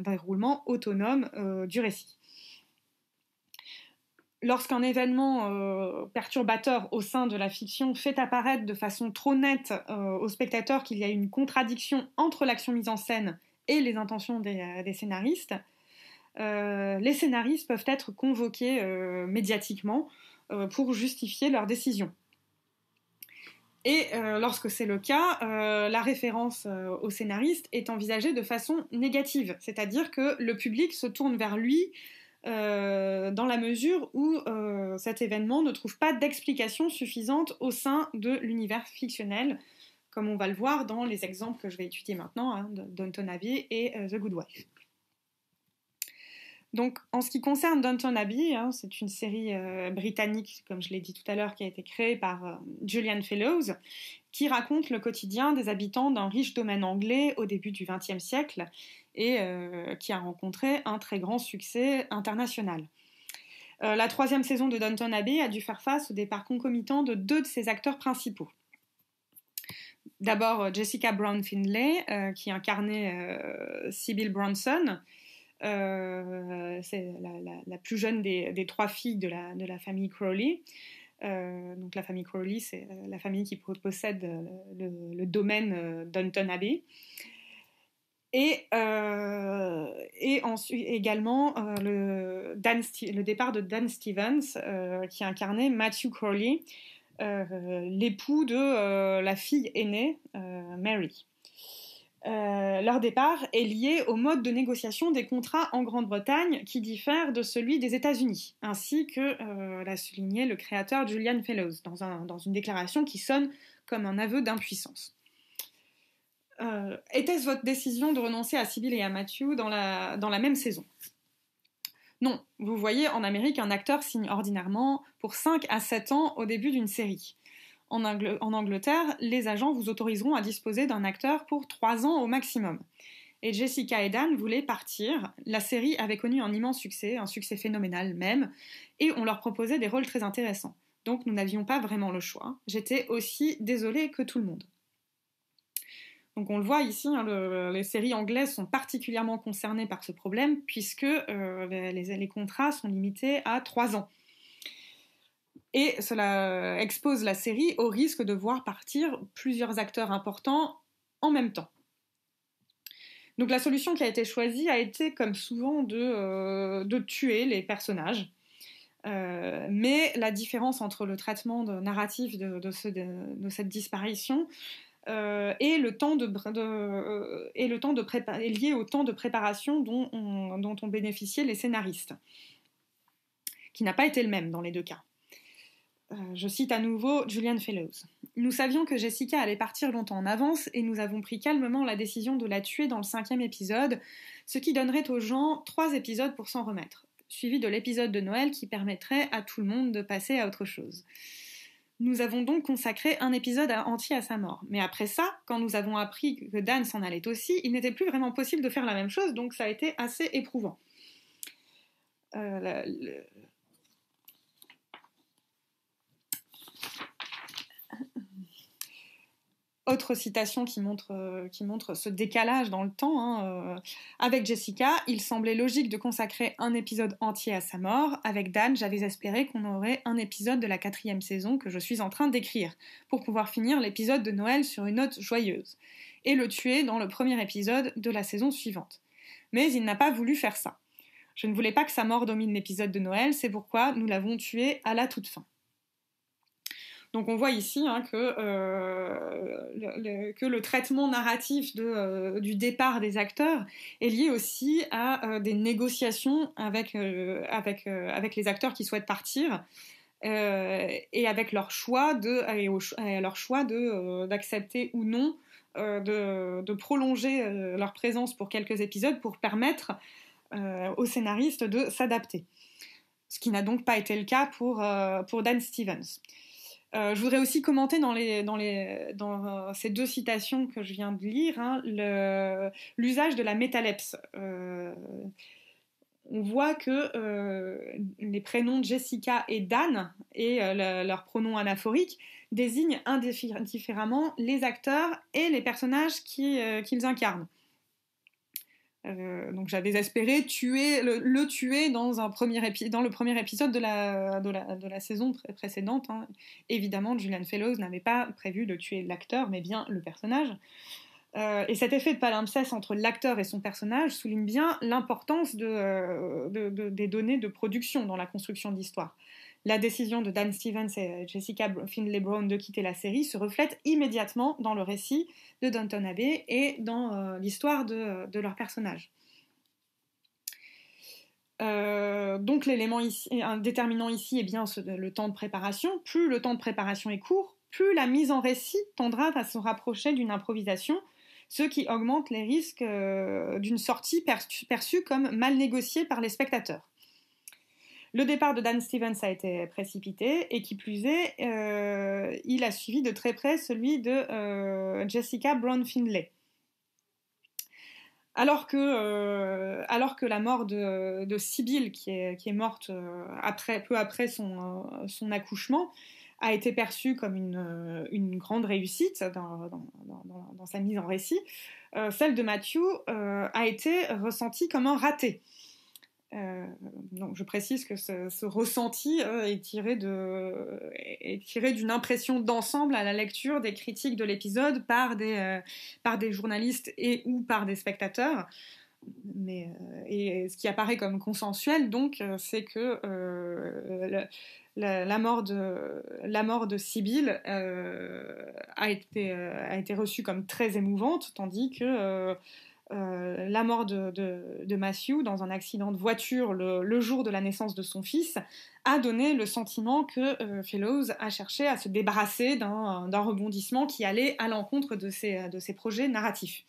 déroulement autonome du récit lorsqu'un événement euh, perturbateur au sein de la fiction fait apparaître de façon trop nette aux euh, au spectateur qu'il y a une contradiction entre l'action mise en scène et les intentions des, euh, scénaristes, les scénaristes peuvent être convoqués médiatiquement pour justifier leur décision. Et lorsque c'est le cas, la référence au scénariste est envisagée de façon négative, c'est-à-dire que le public se tourne vers lui euh, dans la mesure où euh, cet événement ne trouve pas d'explication suffisante au sein de l'univers fictionnel, comme on va le voir dans les exemples que je vais étudier maintenant, hein, et euh, The Good Wife. Donc, en ce qui concerne Downton Abbey, hein, c'est une série euh, britannique, comme je l'ai dit tout à l'heure, qui a été créée par euh, Julian Fellows, qui raconte le quotidien des habitants d'un riche domaine anglais au début du XXe siècle et euh, qui a rencontré un très grand succès international. la troisième saison de Downton Abbey a dû faire face au départ concomitant de deux de ses acteurs principaux. D'abord Jessica Brown Findlay, qui incarnait Sybil Bronson, euh, c'est la, plus jeune des, trois filles de la, famille Crowley. Euh, donc la famille Crowley, c'est la famille qui possède euh, le, domaine d'Unton Abbey. Et, et ensuite également le, le, départ de Dan Stevens, qui incarnait Matthew Crowley, l'époux de la fille aînée, Mary. Euh, leur départ est lié au mode de négociation des contrats en Grande-Bretagne qui diffère de celui des États-Unis, ainsi que euh, l'a souligné le créateur Julian Fellows dans, une déclaration qui sonne comme un aveu d'impuissance. Euh, était-ce votre décision de renoncer à Sibyl et à Matthew dans la, dans la même saison Non, vous voyez, en Amérique, un acteur signe ordinairement pour 5 à 7 ans au début d'une série en, Angleterre, les agents vous autoriseront à disposer d'un acteur pour trois ans au maximum. Et Jessica et Dan voulaient partir. La série avait connu un immense succès, un succès phénoménal même, et on leur proposait des rôles très intéressants. Donc nous n'avions pas vraiment le choix. J'étais aussi désolée que tout le monde. Donc on le voit ici, hein, les séries anglaises sont particulièrement concernées par ce problème puisque euh, les, contrats sont limités à trois ans. Et cela expose la série au risque de voir partir plusieurs acteurs importants en même temps. Donc la solution qui a été choisie a été, comme souvent, de, euh, tuer les personnages. Euh, mais la différence entre le traitement narratif de, cette disparition euh, et le temps de, est lié au temps de préparation dont ont bénéficié les scénaristes, qui n'a pas été le même dans les deux cas. Euh, je cite à nouveau Julian Fellows. Nous savions que Jessica allait partir longtemps en avance et nous avons pris calmement la décision de la tuer dans le cinquième épisode, ce qui donnerait aux gens trois épisodes pour s'en remettre, suivi de l'épisode de Noël qui permettrait à tout le monde de passer à autre chose. Nous avons donc consacré un épisode entier à sa mort. Mais après ça, quand nous avons appris que Dan s'en allait aussi, il n'était plus vraiment possible de faire la même chose, donc ça a été assez éprouvant. Euh, Autre citation euh, qui montre, ce décalage dans le temps. Hein, euh. Avec Jessica, il semblait logique de consacrer un épisode entier à sa mort. Avec Dan, j'avais espéré qu'on aurait un épisode de la quatrième saison que je suis en train d'écrire, pour pouvoir finir l'épisode de Noël sur une note joyeuse, et le tuer dans le premier épisode de la saison suivante. Mais il n'a pas voulu faire ça. Je ne voulais pas que sa mort domine l'épisode de Noël, c'est pourquoi nous l'avons tué à la toute fin. Donc on voit ici hein, que, euh, le, que, le, traitement narratif euh, du départ des acteurs est lié aussi à euh, des négociations avec, les acteurs qui souhaitent partir. et avec leur choix leur choix d'accepter ou non de, prolonger leur présence pour quelques épisodes pour permettre aux scénaristes de s'adapter ce qui n'a donc pas été le cas pour Dan Stevens. Euh, je voudrais aussi commenter dans, ces deux citations que je viens de lire hein, l'usage de la métalepse. Euh, on voit que euh, les prénoms Jessica et Dan et leurs pronoms anaphoriques désignent indifféremment les acteurs et les personnages qu'ils incarnent. Euh, donc j'avais espéré tuer le, tuer dans un dans le premier épisode de la saison précédente. Hein. Évidemment, Julian Fellows n'avait pas prévu de tuer l'acteur, mais bien le personnage. Euh, et cet effet de palimpseste entre l'acteur et son personnage souligne bien l'importance euh, des données de production dans la construction d'histoire. La décision de Dan Stevens et euh, Jessica Finley Brown de quitter la série se reflète immédiatement dans le récit de Downton Abbey et dans euh, l'histoire de, leurs leur personnage. Euh, donc l'élément déterminant ici est eh bien le temps de préparation. Plus le temps de préparation est court, plus la mise en récit tendra à se rapprocher d'une improvisation, ce qui augmente les risques d'une sortie perçue comme mal négociée par les spectateurs. Le départ de Dan Stevens a été précipité et qui plus est, euh, il a suivi de très près celui de euh, Jessica Brown Findlay. Alors que, euh, alors que la mort de, de qui est, qui est morte peu après son, son accouchement, a été perçue comme une, grande réussite dans, dans, sa mise en récit, celle de Matthew a été ressentie comme un raté. Euh, je précise que ce, ressenti euh, est tiré d'une impression d'ensemble à la lecture des critiques de l'épisode par des euh, par des journalistes et ou par des spectateurs. Mais et ce qui apparaît comme consensuel donc c'est que la, mort de la mort de a été a été reçue comme très émouvante tandis que euh, la mort de, Matthew dans un accident de voiture le, jour de la naissance de son fils a donné le sentiment que euh, Fellows a cherché à se débarrasser d'un rebondissement qui allait à l'encontre de ses projets narratifs.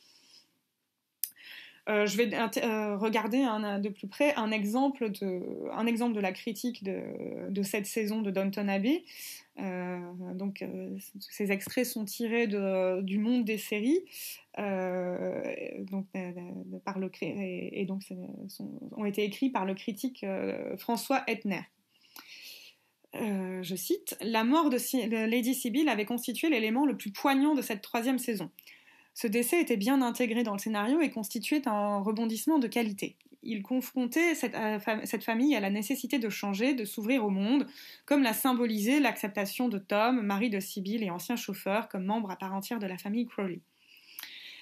Euh, je vais euh, regarder hein, de plus près un exemple de, la critique de, cette saison de Downton Abbey. Euh, ces extraits sont tirés du monde des séries, par le et, donc ont été écrits par le critique François Etner. je cite, La mort de, de Lady Sibyl avait constitué l'élément le plus poignant de cette troisième saison. Ce décès était bien intégré dans le scénario et constituait un rebondissement de qualité. Il confrontait euh, cette, famille à la nécessité de changer, de s'ouvrir au monde, comme l'a symbolisé l'acceptation de Tom, mari de Sibyl et ancien chauffeur, comme membre à part entière de la famille Crowley.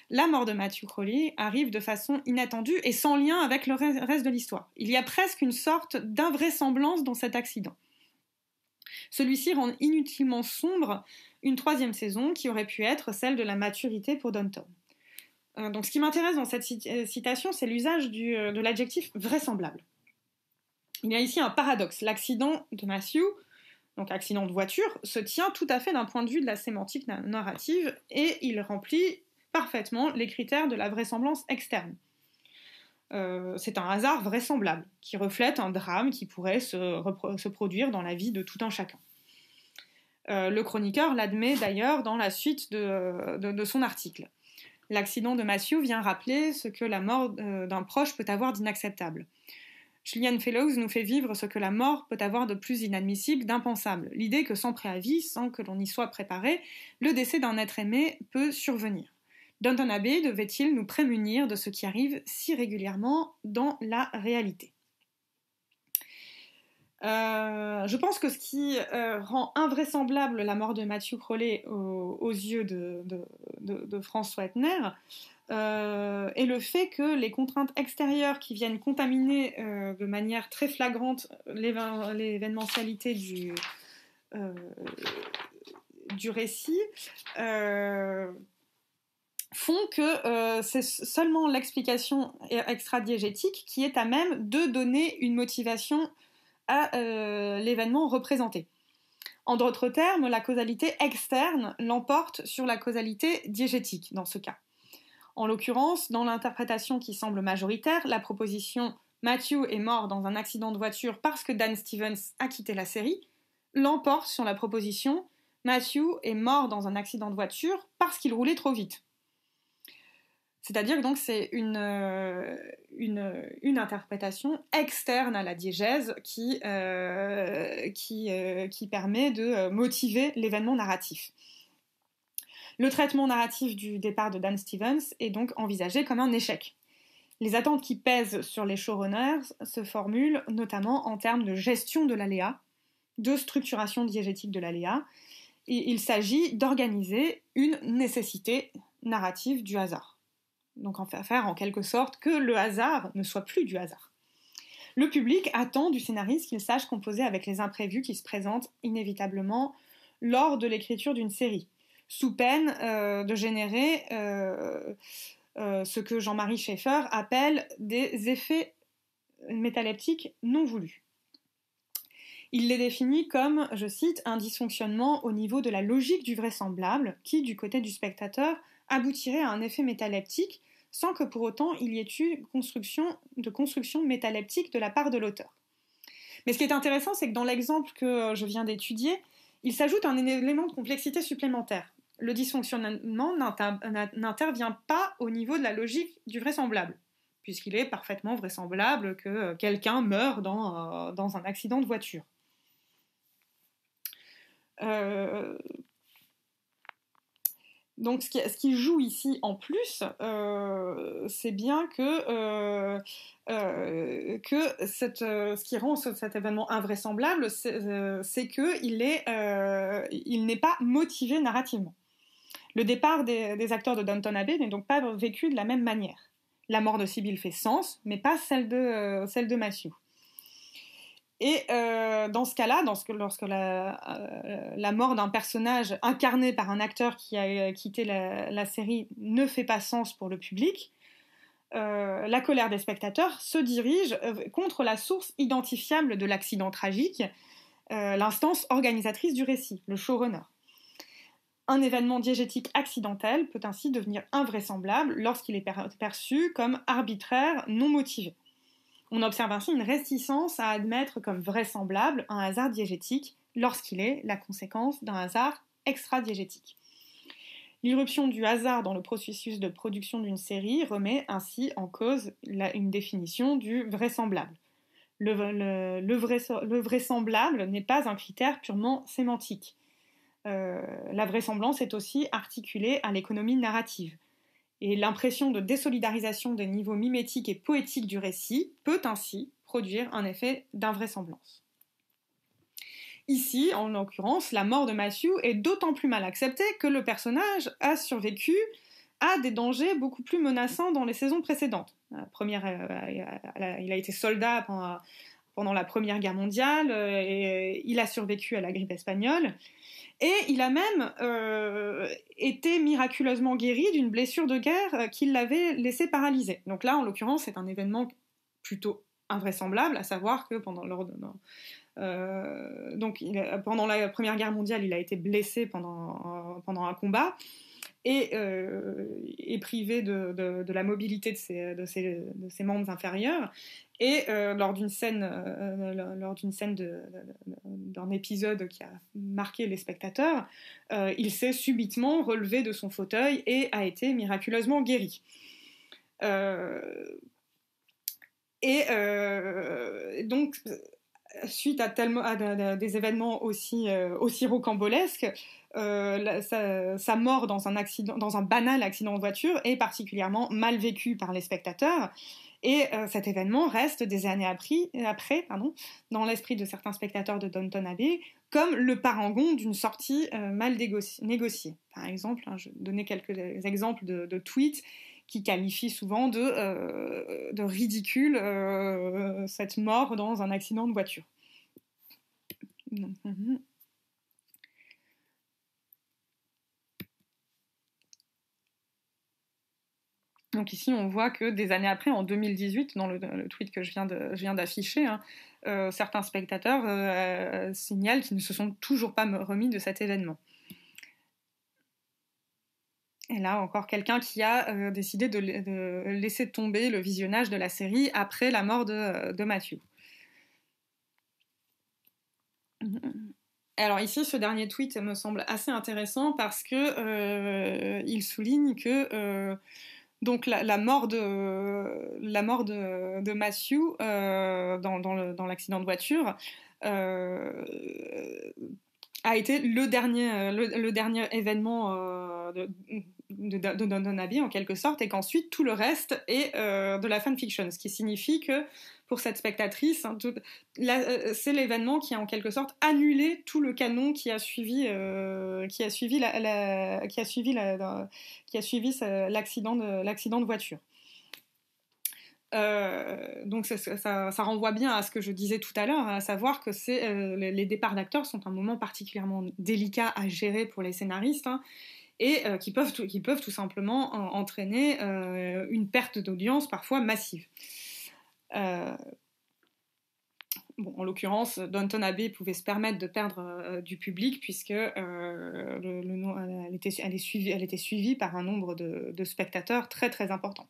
La mort de Matthew Crowley arrive de façon inattendue et sans lien avec le reste de l'histoire. Il y a presque une sorte d'invraisemblance dans cet accident. Celui-ci rend inutilement sombre une troisième saison qui aurait pu être celle de la maturité pour Danton. Euh, donc ce qui m'intéresse dans cette euh, citation, c'est l'usage euh, de l'adjectif vraisemblable. Il y a ici un paradoxe. L'accident de Matthew, donc accident de voiture, se tient tout à fait d'un point de vue de la sémantique narrative et il remplit parfaitement les critères de la vraisemblance externe. Euh, c'est un hasard vraisemblable qui reflète un drame qui pourrait se, produire dans la vie de tout un chacun. Euh, le chroniqueur l'admet d'ailleurs dans la suite euh, de, son article. L'accident de Matthew vient rappeler ce que la mort d'un proche peut avoir d'inacceptable. Julian Fellows nous fait vivre ce que la mort peut avoir de plus inadmissible, d'impensable, l'idée que sans préavis, sans que l'on y soit préparé, le décès d'un être aimé peut survenir abbé devait-il nous prémunir de ce qui arrive si régulièrement dans la réalité euh, je pense que ce qui euh, rend invraisemblable la mort de Mathieu Crowley aux, yeux de, François Etner euh, est le fait que les contraintes extérieures qui viennent contaminer de manière très flagrante l'événementialité du récit font que euh, c'est seulement l'explication e-, extradiégétique qui est à même de donner une motivation à euh, l'événement représenté. En d'autres termes, la causalité externe l'emporte sur la causalité diégétique dans ce cas. En l'occurrence, dans l'interprétation qui semble majoritaire, la proposition Matthew est mort dans un accident de voiture parce que Dan Stevens a quitté la série l'emporte sur la proposition Matthew est mort dans un accident de voiture parce qu'il roulait trop vite. C'est-à-dire que c'est euh, une, une, interprétation externe à la diégèse qui, euh, qui, euh, qui permet de motiver l'événement narratif. Le traitement narratif du départ de Dan Stevens est donc envisagé comme un échec. Les attentes qui pèsent sur les showrunners se formulent notamment en termes de gestion de l'aléa, de structuration diégétique de l'aléa, et il s'agit d'organiser une nécessité narrative du hasard donc en faire en quelque sorte que le hasard ne soit plus du hasard. Le public attend du scénariste qu'il sache composer avec les imprévus qui se présentent inévitablement lors de l'écriture d'une série, sous peine euh, de générer euh, euh, ce que Jean-Marie Schaeffer appelle des effets métaleptiques non voulus. Il les définit comme, je cite, un dysfonctionnement au niveau de la logique du vraisemblable qui, du côté du spectateur, aboutirait à un effet métaleptique sans que pour autant il y ait eu construction, de construction métaleptique de la part de l'auteur. Mais ce qui est intéressant, c'est que dans l'exemple que euh, je viens d'étudier, il s'ajoute un élément de complexité supplémentaire. Le dysfonctionnement n'intervient pas au niveau de la logique du vraisemblable, puisqu'il est parfaitement vraisemblable que euh, quelqu'un meure dans, euh, dans, un accident de voiture. Donc ce qui, joue ici en plus, euh, c'est bien que, euh, euh, ce qui rend cet événement invraisemblable, c'est qu'il il n'est pas motivé narrativement. Le départ des, acteurs de Danton Abbey n'est donc pas vécu de la même manière. La mort de Sibyl fait sens, mais pas celle de, celle de Matthew. Et euh, dans ce cas-là, lorsque euh, la, mort d'un personnage incarné par un acteur qui a euh, quitté la, série ne fait pas sens pour le public, la colère des spectateurs se dirige contre la source identifiable de l'accident tragique, l'instance organisatrice du récit, le showrunner. Un événement diégétique accidentel peut ainsi devenir invraisemblable lorsqu'il est perçu comme arbitraire, non motivé. On observe ainsi une réticence à admettre comme vraisemblable un hasard diégétique lorsqu'il est la conséquence d'un hasard extra-diégétique. L'irruption du hasard dans le processus de production d'une série remet ainsi en cause une définition du vraisemblable. Le, vraisemblable n'est pas un critère purement sémantique. Euh, la vraisemblance est aussi articulée à l'économie narrative. Et l'impression de désolidarisation des niveaux mimétiques et poétiques du récit peut ainsi produire un effet d'invraisemblance. Ici, en l'occurrence, la mort de Matthew est d'autant plus mal acceptée que le personnage a survécu à des dangers beaucoup plus menaçants dans les saisons précédentes. La première, euh, euh, il a été soldat pendant pendant la Première Guerre mondiale, euh, euh, il a survécu à la grippe espagnole, et il a même euh, été miraculeusement guéri d'une blessure de guerre qui l'avait laissé paralysé. Donc là, en l'occurrence, c'est un événement plutôt invraisemblable, à savoir que pendant la Première Guerre mondiale, il a été blessé pendant un combat et est euh, privé de, la mobilité de ses, de ses, membres inférieurs. Et euh, lors d'une scène, euh, lors d'une scène d'un épisode qui a marqué les spectateurs, il s'est subitement relevé de son fauteuil et a été miraculeusement guéri. et donc suite à, tellement, des événements aussi, euh, aussi rocambolesques, euh, sa, mort dans un, accident, dans un banal accident de voiture est particulièrement mal vécue par les spectateurs. Et euh, cet événement reste des années après, après pardon, dans l'esprit de certains spectateurs de Downton Abbey comme le parangon d'une sortie mal négociée. Par exemple, hein, je je donner quelques exemples de tweets qui qualifie souvent de, euh, ridicule euh, cette mort dans un accident de voiture. Mhm. Donc ici, on voit que des années après, en 2018, dans le, tweet que je viens d'afficher, hein, euh, certains spectateurs signalent qu'ils ne se sont toujours pas remis de cet événement. Et là, encore quelqu'un qui a euh, décidé de, laisser tomber le visionnage de la série après la mort de, Matthew. Alors ici, ce dernier tweet me semble assez intéressant parce que euh, il souligne que euh, donc la, mort de la mort de, Matthew dans, l'accident de voiture a été le dernier, dernier événement de, un avis en quelque sorte, et qu'ensuite tout le reste est euh, de la fanfiction, ce qui signifie que pour cette spectatrice, hein, euh, c'est l'événement qui a en quelque sorte annulé tout le canon qui a suivi, euh, qui a suivi la, qui a suivi la, qui a suivi l'accident de l'accident de voiture. donc ça, renvoie bien à ce que je disais tout à l'heure, à savoir que c'est les départs d'acteurs sont un moment particulièrement délicat à gérer pour les scénaristes. Hein, et euh, qui, peuvent tout, simplement euh, entraîner euh, une perte d'audience parfois massive. en l'occurrence, Danton Abbey pouvait se permettre de perdre du public puisque le, elle, était, suivie, par un nombre de, de spectateurs très très important.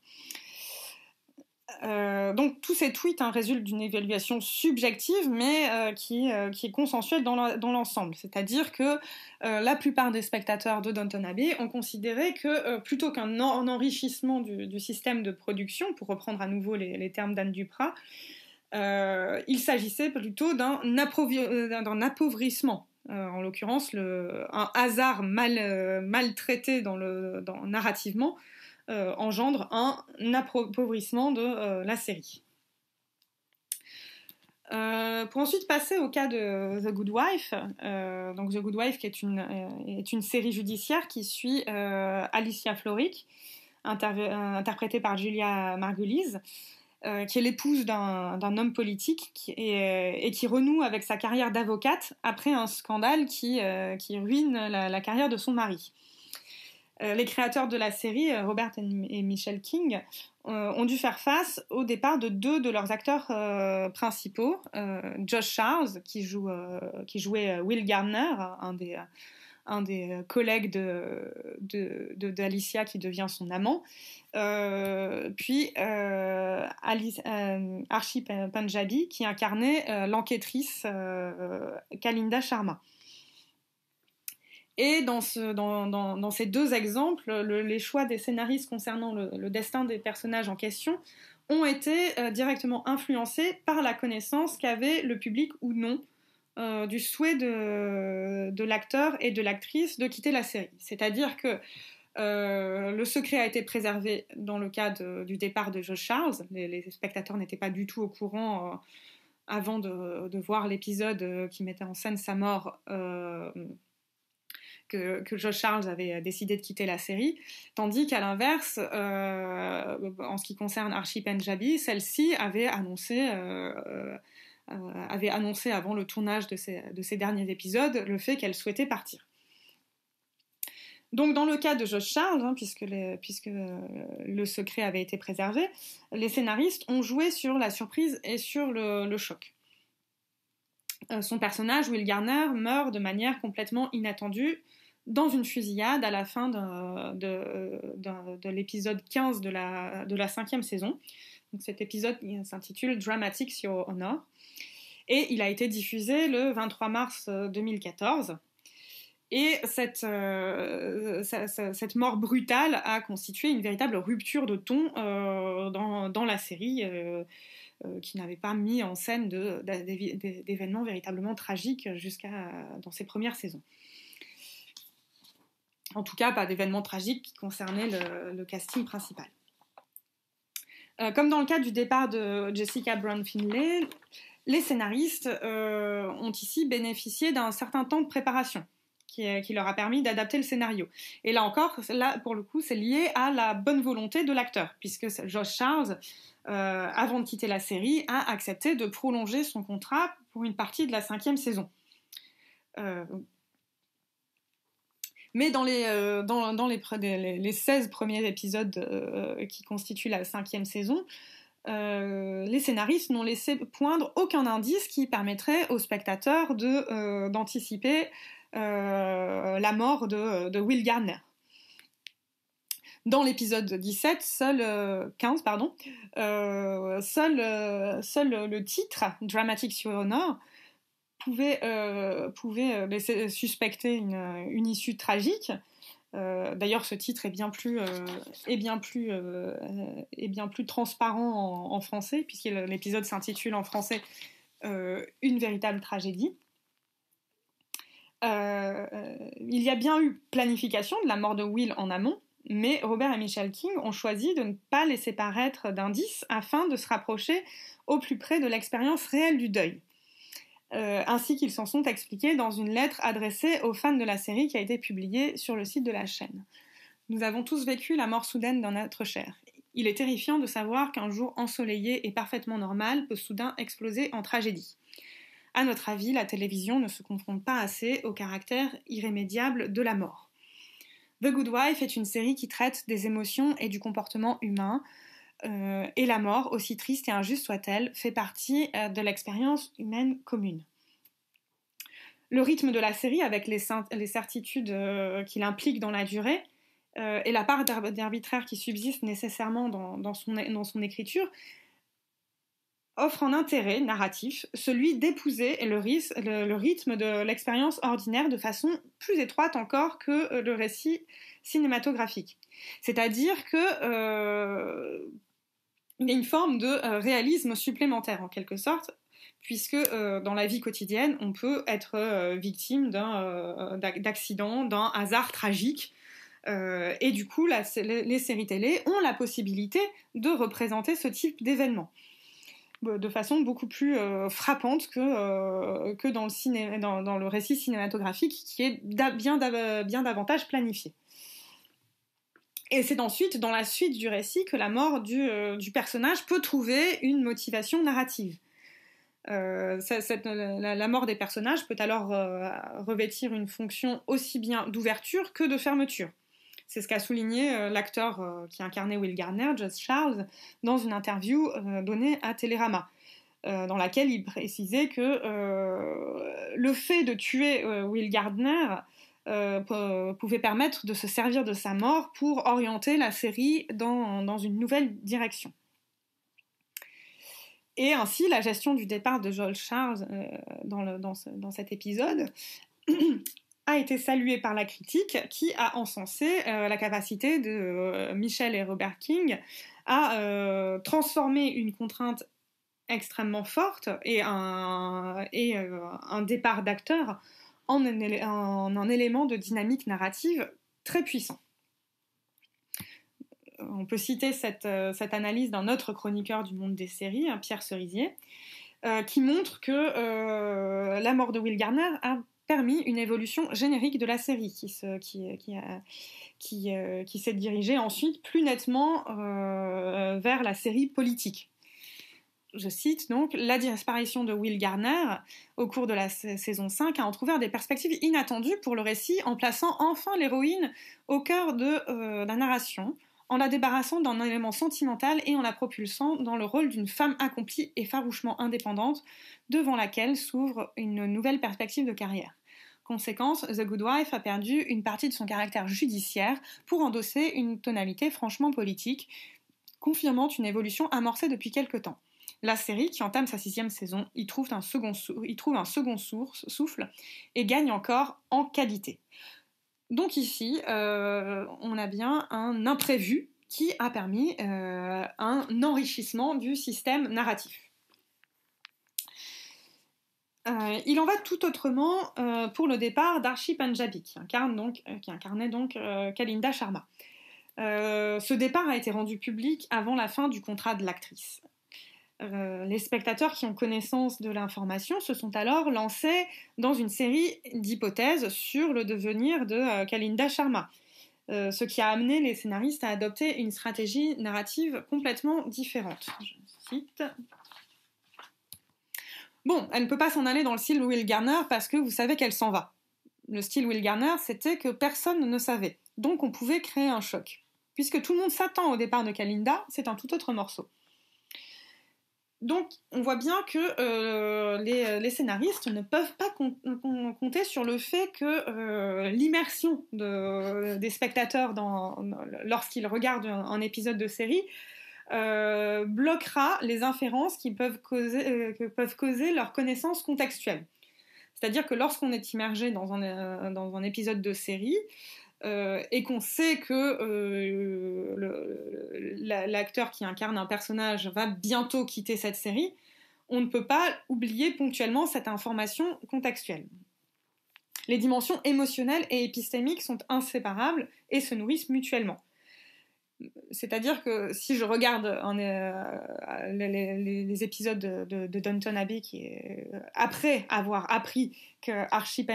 Euh, donc tous ces tweets hein, résultent d'une évaluation subjective, mais euh, qui, euh, qui, est consensuelle dans l'ensemble. C'est-à-dire que la plupart des spectateurs de Downton Abbey ont considéré que plutôt qu'un enrichissement du, système de production, pour reprendre à nouveau les, termes d'Anne Duprat, il s'agissait plutôt d'un appauvrissement. en l'occurrence, un hasard mal, maltraité dans le, narrativement euh, engendre un appauvrissement de euh, la série. Euh, pour ensuite passer au cas de The Good Wife, donc The Good Wife qui est une, série judiciaire qui suit Alicia Floric, interprétée par Julia Margulies, qui est l'épouse d'un homme politique et qui renoue avec sa carrière d'avocate après un scandale qui, ruine la, carrière de son mari. Euh, les créateurs de la série, euh, Robert et Michelle King, euh, ont dû faire face au départ de deux de leurs acteurs principaux, Josh Charles, qui, jouait Will Gardner, un des, collègues d'Alicia qui devient son amant, puis Archie Panjabi, qui incarnait l'enquêtrice Kalinda Sharma. Et dans, ces deux exemples, les choix des scénaristes concernant le, destin des personnages en question ont été euh, directement influencés par la connaissance qu'avait le public ou non euh, du souhait de, l'acteur et de l'actrice de quitter la série. C'est-à-dire que euh, le secret a été préservé dans le cas du départ de Joe Charles. Les, spectateurs n'étaient pas du tout au courant avant de voir l'épisode qui mettait en scène sa mort que, Josh Charles avait euh, décidé de quitter la série, tandis qu'à l'inverse, euh, en ce qui concerne Archie Penjabi, celle-ci avait annoncé euh, avait annoncé avant le tournage de ces, derniers épisodes le fait qu'elle souhaitait partir. Donc dans le cas de Josh Charles, hein, puisque, puisque le secret avait été préservé, les scénaristes ont joué sur la surprise et sur le, choc. son personnage, Will Garner, meurt de manière complètement inattendue dans une fusillade à la fin de, de, l'épisode 15 de la, de la cinquième saison. Donc cet épisode s'intitule Dramatic Your Honor. Et il a été diffusé le 23 mars 2014. Euh, Et cette, euh, cette mort brutale a constitué une véritable rupture de ton euh, dans, la série, qui n'avait pas mis en scène d'événements véritablement tragiques jusqu'à dans ses premières saisons en tout cas pas d'événements tragiques qui concernait le, casting principal. Euh, comme dans le cas du départ de Jessica Brown Finlay, les scénaristes euh, ont ici bénéficié d'un certain temps de préparation qui, leur a permis d'adapter le scénario. Et là encore, là pour le coup, c'est lié à la bonne volonté de l'acteur, puisque Josh Charles, euh, avant de quitter la série, a accepté de prolonger son contrat pour une partie de la cinquième saison. Mais dans les, 16 euh, premiers épisodes euh, qui constituent la cinquième saison, euh, les scénaristes n'ont laissé poindre aucun indice qui permettrait aux spectateurs d'anticiper la mort de, Will Gardner. Dans l'épisode 17, seul 15, pardon, seul, seul, le titre, Dramatic Sur Honor, pouvait, euh, euh, suspecter euh, une, issue tragique. D'ailleurs, ce titre est bien plus, transparent en, en français, puisque l'épisode s'intitule en français Une véritable tragédie. il y a bien eu planification de la mort de Will en amont, mais Robert et Michel King ont choisi de ne pas laisser paraître d'indices afin de se rapprocher au plus près de l'expérience réelle du deuil. Euh, ainsi qu'ils s'en sont expliqués dans une lettre adressée aux fans de la série qui a été publiée sur le site de la chaîne. Nous avons tous vécu la mort soudaine d'un être cher. Il est terrifiant de savoir qu'un jour ensoleillé et parfaitement normal peut soudain exploser en tragédie. À notre avis, la télévision ne se confronte pas assez au caractère irrémédiable de la mort. The Good Wife est une série qui traite des émotions et du comportement humain, euh, et la mort, aussi triste et injuste soit-elle, fait partie euh, de l'expérience humaine commune. Le rythme de la série, avec les, certitudes euh, qu'il implique dans la durée, et la part d'arbitraire qui subsiste nécessairement dans, son, écriture, offre un intérêt narratif, celui d'épouser le, rythme de l'expérience ordinaire de façon plus étroite encore que le récit cinématographique. C'est-à-dire que il y a une forme de euh, réalisme supplémentaire en quelque sorte, puisque euh, dans la vie quotidienne, on peut être euh, victime d'un accident, d'un hasard tragique. et du coup, les, séries télé ont la possibilité de représenter ce type d'événement de façon beaucoup plus frappante que, que dans, le dans, le récit cinématographique qui est bien, bien davantage planifié. Et c'est ensuite dans la suite du récit que la mort du, euh, personnage peut trouver une motivation narrative. Euh, euh, la, mort des personnages peut alors revêtir une fonction aussi bien d'ouverture que de fermeture. C'est ce qu'a souligné l'acteur qui incarnait Will Gardner, Just Charles, dans une interview donnée à Télérama, dans laquelle il précisait que le fait de tuer Will Gardner euh, pouvait permettre de se servir de sa mort pour orienter la série dans, une nouvelle direction. Et ainsi, la gestion du départ de Joel Charles euh, dans, dans, cet épisode a été saluée par la critique qui a encensé euh, la capacité de Michel et Robert King à transformer une contrainte extrêmement forte et un, et, un départ d'acteur en un, élément de dynamique narrative très puissant euh, on peut citer euh, cette, analyse d'un autre chroniqueur du monde des séries, hein, Pierre Cerisier, euh, qui montre que la mort de Will Garner a permis une évolution générique de la série, qui s'est dirigée ensuite plus nettement vers la série politique je cite donc, la disparition de Will Garner au cours de la saison 5 a entrouvert des perspectives inattendues pour le récit en plaçant enfin l'héroïne au cœur de euh, la narration, en la débarrassant d'un élément sentimental et en la propulsant dans le rôle d'une femme accomplie et farouchement indépendante devant laquelle s'ouvre une nouvelle perspective de carrière. Conséquence, The Good Wife a perdu une partie de son caractère judiciaire pour endosser une tonalité franchement politique, confirmant une évolution amorcée depuis quelque temps. La série, qui entame sa sixième saison, y trouve un second, souffle et gagne encore en qualité. Donc ici, euh, on a bien un imprévu qui a permis euh, un enrichissement du système narratif. Euh, il en va tout autrement pour le départ d'Archie Panjabi, qui, qui incarnait donc Kalinda Sharma. ce départ a été rendu public avant la fin du contrat de l'actrice. Euh, les spectateurs qui ont connaissance de l'information se sont alors lancés dans une série d'hypothèses sur le devenir de euh, Kalinda Sharma, euh, ce qui a amené les scénaristes à adopter une stratégie narrative complètement différente. Je cite. Bon, elle ne peut pas s'en aller dans le style Will Garner parce que vous savez qu'elle s'en va. Le style Will Garner, c'était que personne ne savait, donc on pouvait créer un choc. Puisque tout le monde s'attend au départ de Kalinda, c'est un tout autre morceau. Donc, on voit bien que euh, euh, les, scénaristes ne peuvent pas compter sur le fait que euh, l'immersion des spectateurs lorsqu'ils regardent un, épisode de série bloquera les inférences qui peuvent causer, que peuvent causer leurs connaissances contextuelles. C'est-à-dire que lorsqu'on est immergé dans un, épisode de série, euh, et qu'on sait que euh, l'acteur qui incarne un personnage va bientôt quitter cette série, on ne peut pas oublier ponctuellement cette information contextuelle. Les dimensions émotionnelles et épistémiques sont inséparables et se nourrissent mutuellement. C'est-à-dire que si je regarde euh, les, épisodes de, de, Downton Abbey, après avoir appris que Archie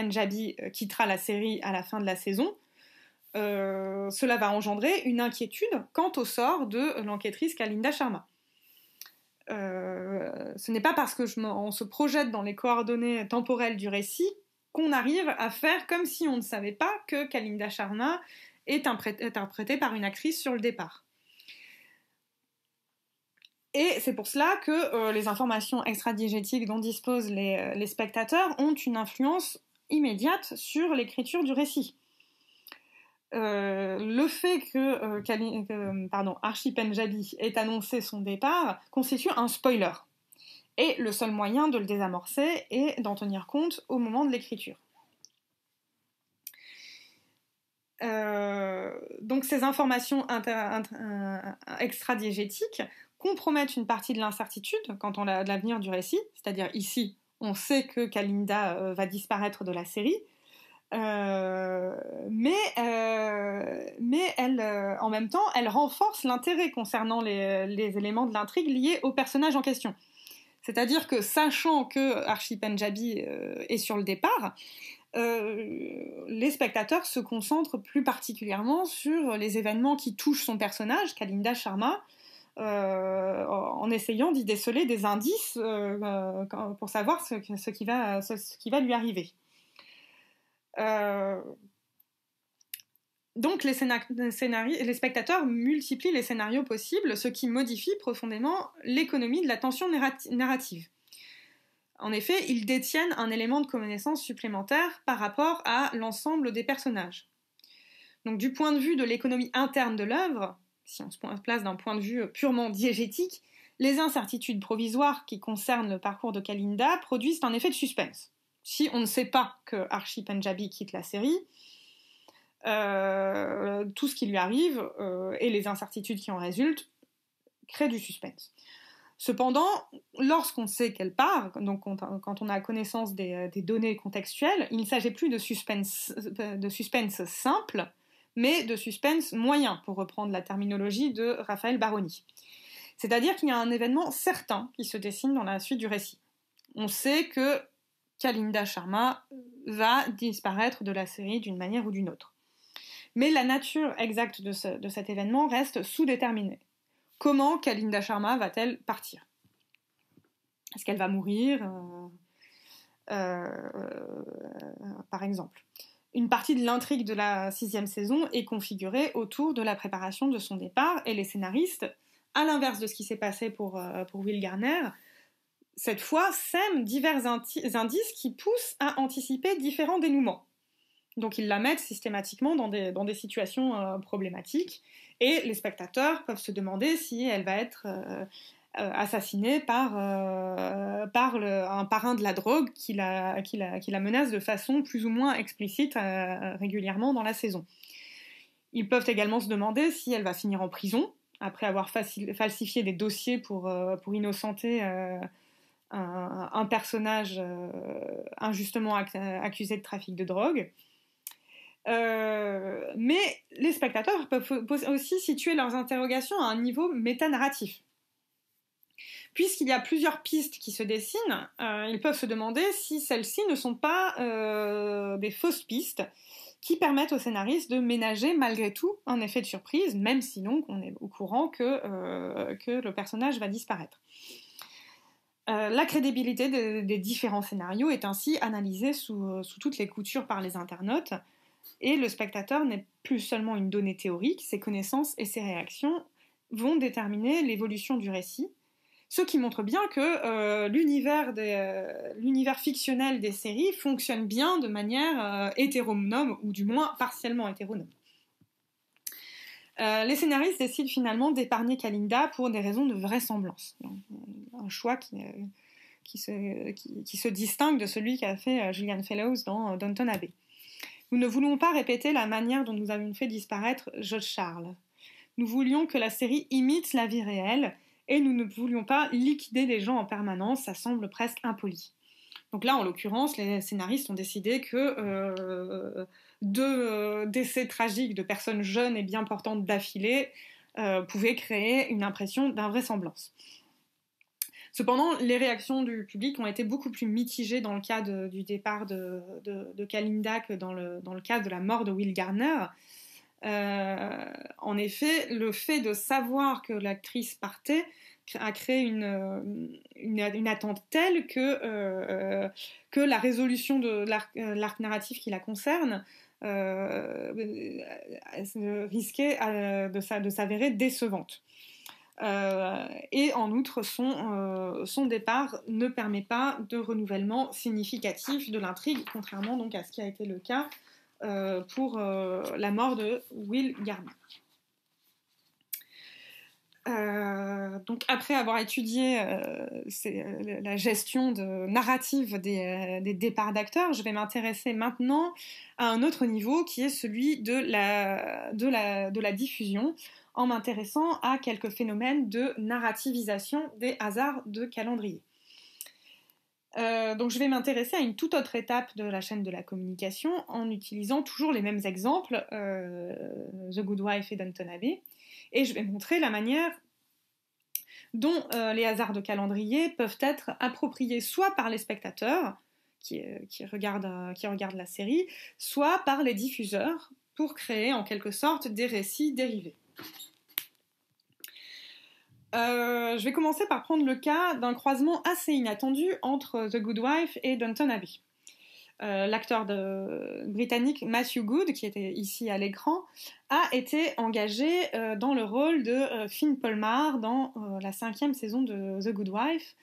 quittera la série à la fin de la saison, euh, cela va engendrer une inquiétude quant au sort de l'enquêtrice Kalinda Sharma. Euh, ce n'est pas parce que se projette dans les coordonnées temporelles du récit qu'on arrive à faire comme si on ne savait pas que Kalinda Sharma est interprétée par une actrice sur le départ. Et c'est pour cela que euh, les informations extradigétiques dont disposent les, spectateurs ont une influence immédiate sur l'écriture du récit. Euh, le fait que, euh, euh, pardon, Archie Penjabi ait annoncé son départ constitue un spoiler. Et le seul moyen de le désamorcer est d'en tenir compte au moment de l'écriture. donc ces informations extra-diégétiques compromettent une partie de l'incertitude quand on a l'avenir du récit, c'est-à-dire ici, on sait que Kalinda va disparaître de la série, euh, mais euh, mais elle, euh, en même temps, elle renforce l'intérêt concernant les, éléments de l'intrigue liés au personnage en question. C'est-à-dire que sachant que Archie Penjabi est sur le départ, les spectateurs se concentrent plus particulièrement sur les événements qui touchent son personnage, Kalinda Sharma, en essayant d'y déceler des indices pour savoir ce, qui va, ce, qui va, lui arriver. Euh, donc les, les, spectateurs multiplient les scénarios possibles, ce qui modifie profondément l'économie de la tension narrative. En effet, ils détiennent un élément de connaissance supplémentaire par rapport à l'ensemble des personnages. Donc du point de vue de l'économie interne de l'œuvre, si on se place d'un point de vue purement diégétique, les incertitudes provisoires qui concernent le parcours de Kalinda produisent un effet de suspense si on ne sait pas que Archie Panjabi quitte la série, euh, tout ce qui lui arrive euh, et les incertitudes qui en résultent créent du suspense. Cependant, lorsqu'on sait qu'elle part, donc quand on a connaissance euh, des, données contextuelles, il ne s'agit plus de suspense, de suspense simple, mais de suspense moyen, pour reprendre la terminologie de Raphaël Baroni. C'est-à-dire qu'il y a un événement certain qui se dessine dans la suite du récit. On sait que Kalinda Sharma va disparaître de la série d'une manière ou d'une autre. Mais la nature exacte de, cet événement reste sous-déterminée. Comment Kalinda Sharma va-t-elle partir Est-ce qu'elle va mourir euh, euh, Par exemple. Une partie de l'intrigue de la sixième saison est configurée autour de la préparation de son départ et les scénaristes, à l'inverse de ce qui s'est passé pour, euh, pour Will Garner, cette fois, sème divers indices qui poussent à anticiper différents dénouements. Donc ils la mettent systématiquement dans des, dans des situations euh, problématiques et les spectateurs peuvent se demander si elle va être euh, euh, assassinée par, par un parrain de la drogue qui la, qui, la, menace de façon plus ou moins explicite régulièrement dans la saison. Ils peuvent également se demander si elle va finir en prison après avoir falsifié des dossiers pour, pour innocenter un, personnage euh, injustement accusé de trafic de drogue. Euh, mais les spectateurs peuvent aussi situer leurs interrogations à un niveau métanarratif. Puisqu'il y a plusieurs pistes qui se dessinent, euh, ils peuvent se demander si celles-ci ne sont pas des fausses pistes qui permettent au scénariste de ménager malgré tout un effet de surprise, même si donc on est au courant que le personnage va disparaître. Euh, la crédibilité des différents scénarios est ainsi analysée euh, sous, toutes les coutures par les internautes, et le spectateur n'est plus seulement une donnée théorique, ses connaissances et ses réactions vont déterminer l'évolution du récit, ce qui montre bien que euh, l'univers, fictionnel des séries fonctionne bien de manière hétéronome, ou du moins partiellement hétéronome. Euh, les scénaristes décident finalement d'épargner Kalinda pour des raisons de vraisemblance. Euh, un choix qui, euh, qui, se, qui, se, distingue de celui qu'a fait Julian Fellows dans Downton Abbey. Nous ne voulons pas répéter la manière dont nous avons fait disparaître George Charles. Nous voulions que la série imite la vie réelle et nous ne voulions pas liquider des gens en permanence, ça semble presque impoli. Donc là, en l'occurrence, les scénaristes ont décidé que deux euh, décès tragiques de personnes jeunes et bien portantes d'affilée euh, pouvaient créer une impression d'invraisemblance. Cependant, les réactions du public ont été beaucoup plus mitigées dans le cas du départ de, Kalinda que dans le, cas de la mort de Will Garner. Euh, en effet, le fait de savoir que l'actrice partait a créé une, attente telle que, que la résolution de l'arc narratif qui la concerne euh, euh, risquait euh, de, s'avérer décevante. et en outre, son, départ ne permet pas de renouvellement significatif de l'intrigue, contrairement donc à ce qui a été le cas pour la mort de Will Gardner. Euh, donc après avoir étudié euh, euh, la gestion narrative des, départs d'acteurs, je vais m'intéresser maintenant à un autre niveau qui est celui de la, diffusion en m'intéressant à quelques phénomènes de narrativisation des hasards de calendrier. donc je vais m'intéresser à une toute autre étape de la chaîne de la communication en utilisant toujours les mêmes exemples, The Good Wife et Danton Abbey, et je vais montrer la manière dont euh, les hasards de calendrier peuvent être appropriés soit par les spectateurs qui, euh, regardent, euh, regardent, la série, soit par les diffuseurs pour créer en quelque sorte des récits dérivés. je vais commencer par prendre le cas d'un croisement assez inattendu entre The Good Wife et Downton Abbey. Euh, l'acteur britannique Matthew Good, qui était ici à l'écran, a été engagé euh, dans le rôle de euh, Finn Polmar dans la cinquième saison de The Good Wife,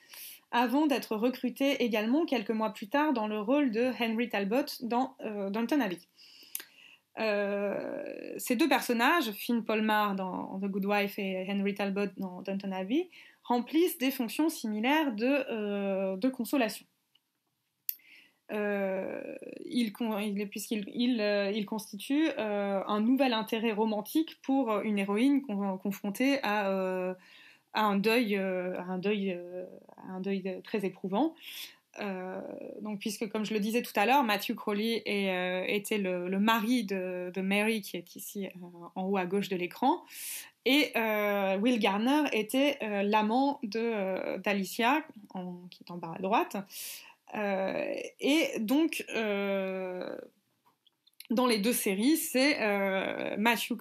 avant d'être recruté également quelques mois plus tard dans le rôle de Henry Talbot dans Downton Abbey. ces deux personnages, Finn Polmar dans The Good Wife et Henry Talbot dans Downton Abbey, remplissent des fonctions similaires de consolation. Euh, il, puisqu'il il euh, constitue euh, un nouvel intérêt romantique pour une héroïne confrontée à, à, un deuil, un deuil, un deuil très éprouvant. donc, puisque, comme je le disais tout à l'heure, Matthew Crowley était le, mari de, Mary, qui est ici en haut à gauche de l'écran, et Will Garner était l'amant d'Alicia, qui est en bas à droite. Euh, et donc, euh, dans les deux séries, c'est euh, Matthew,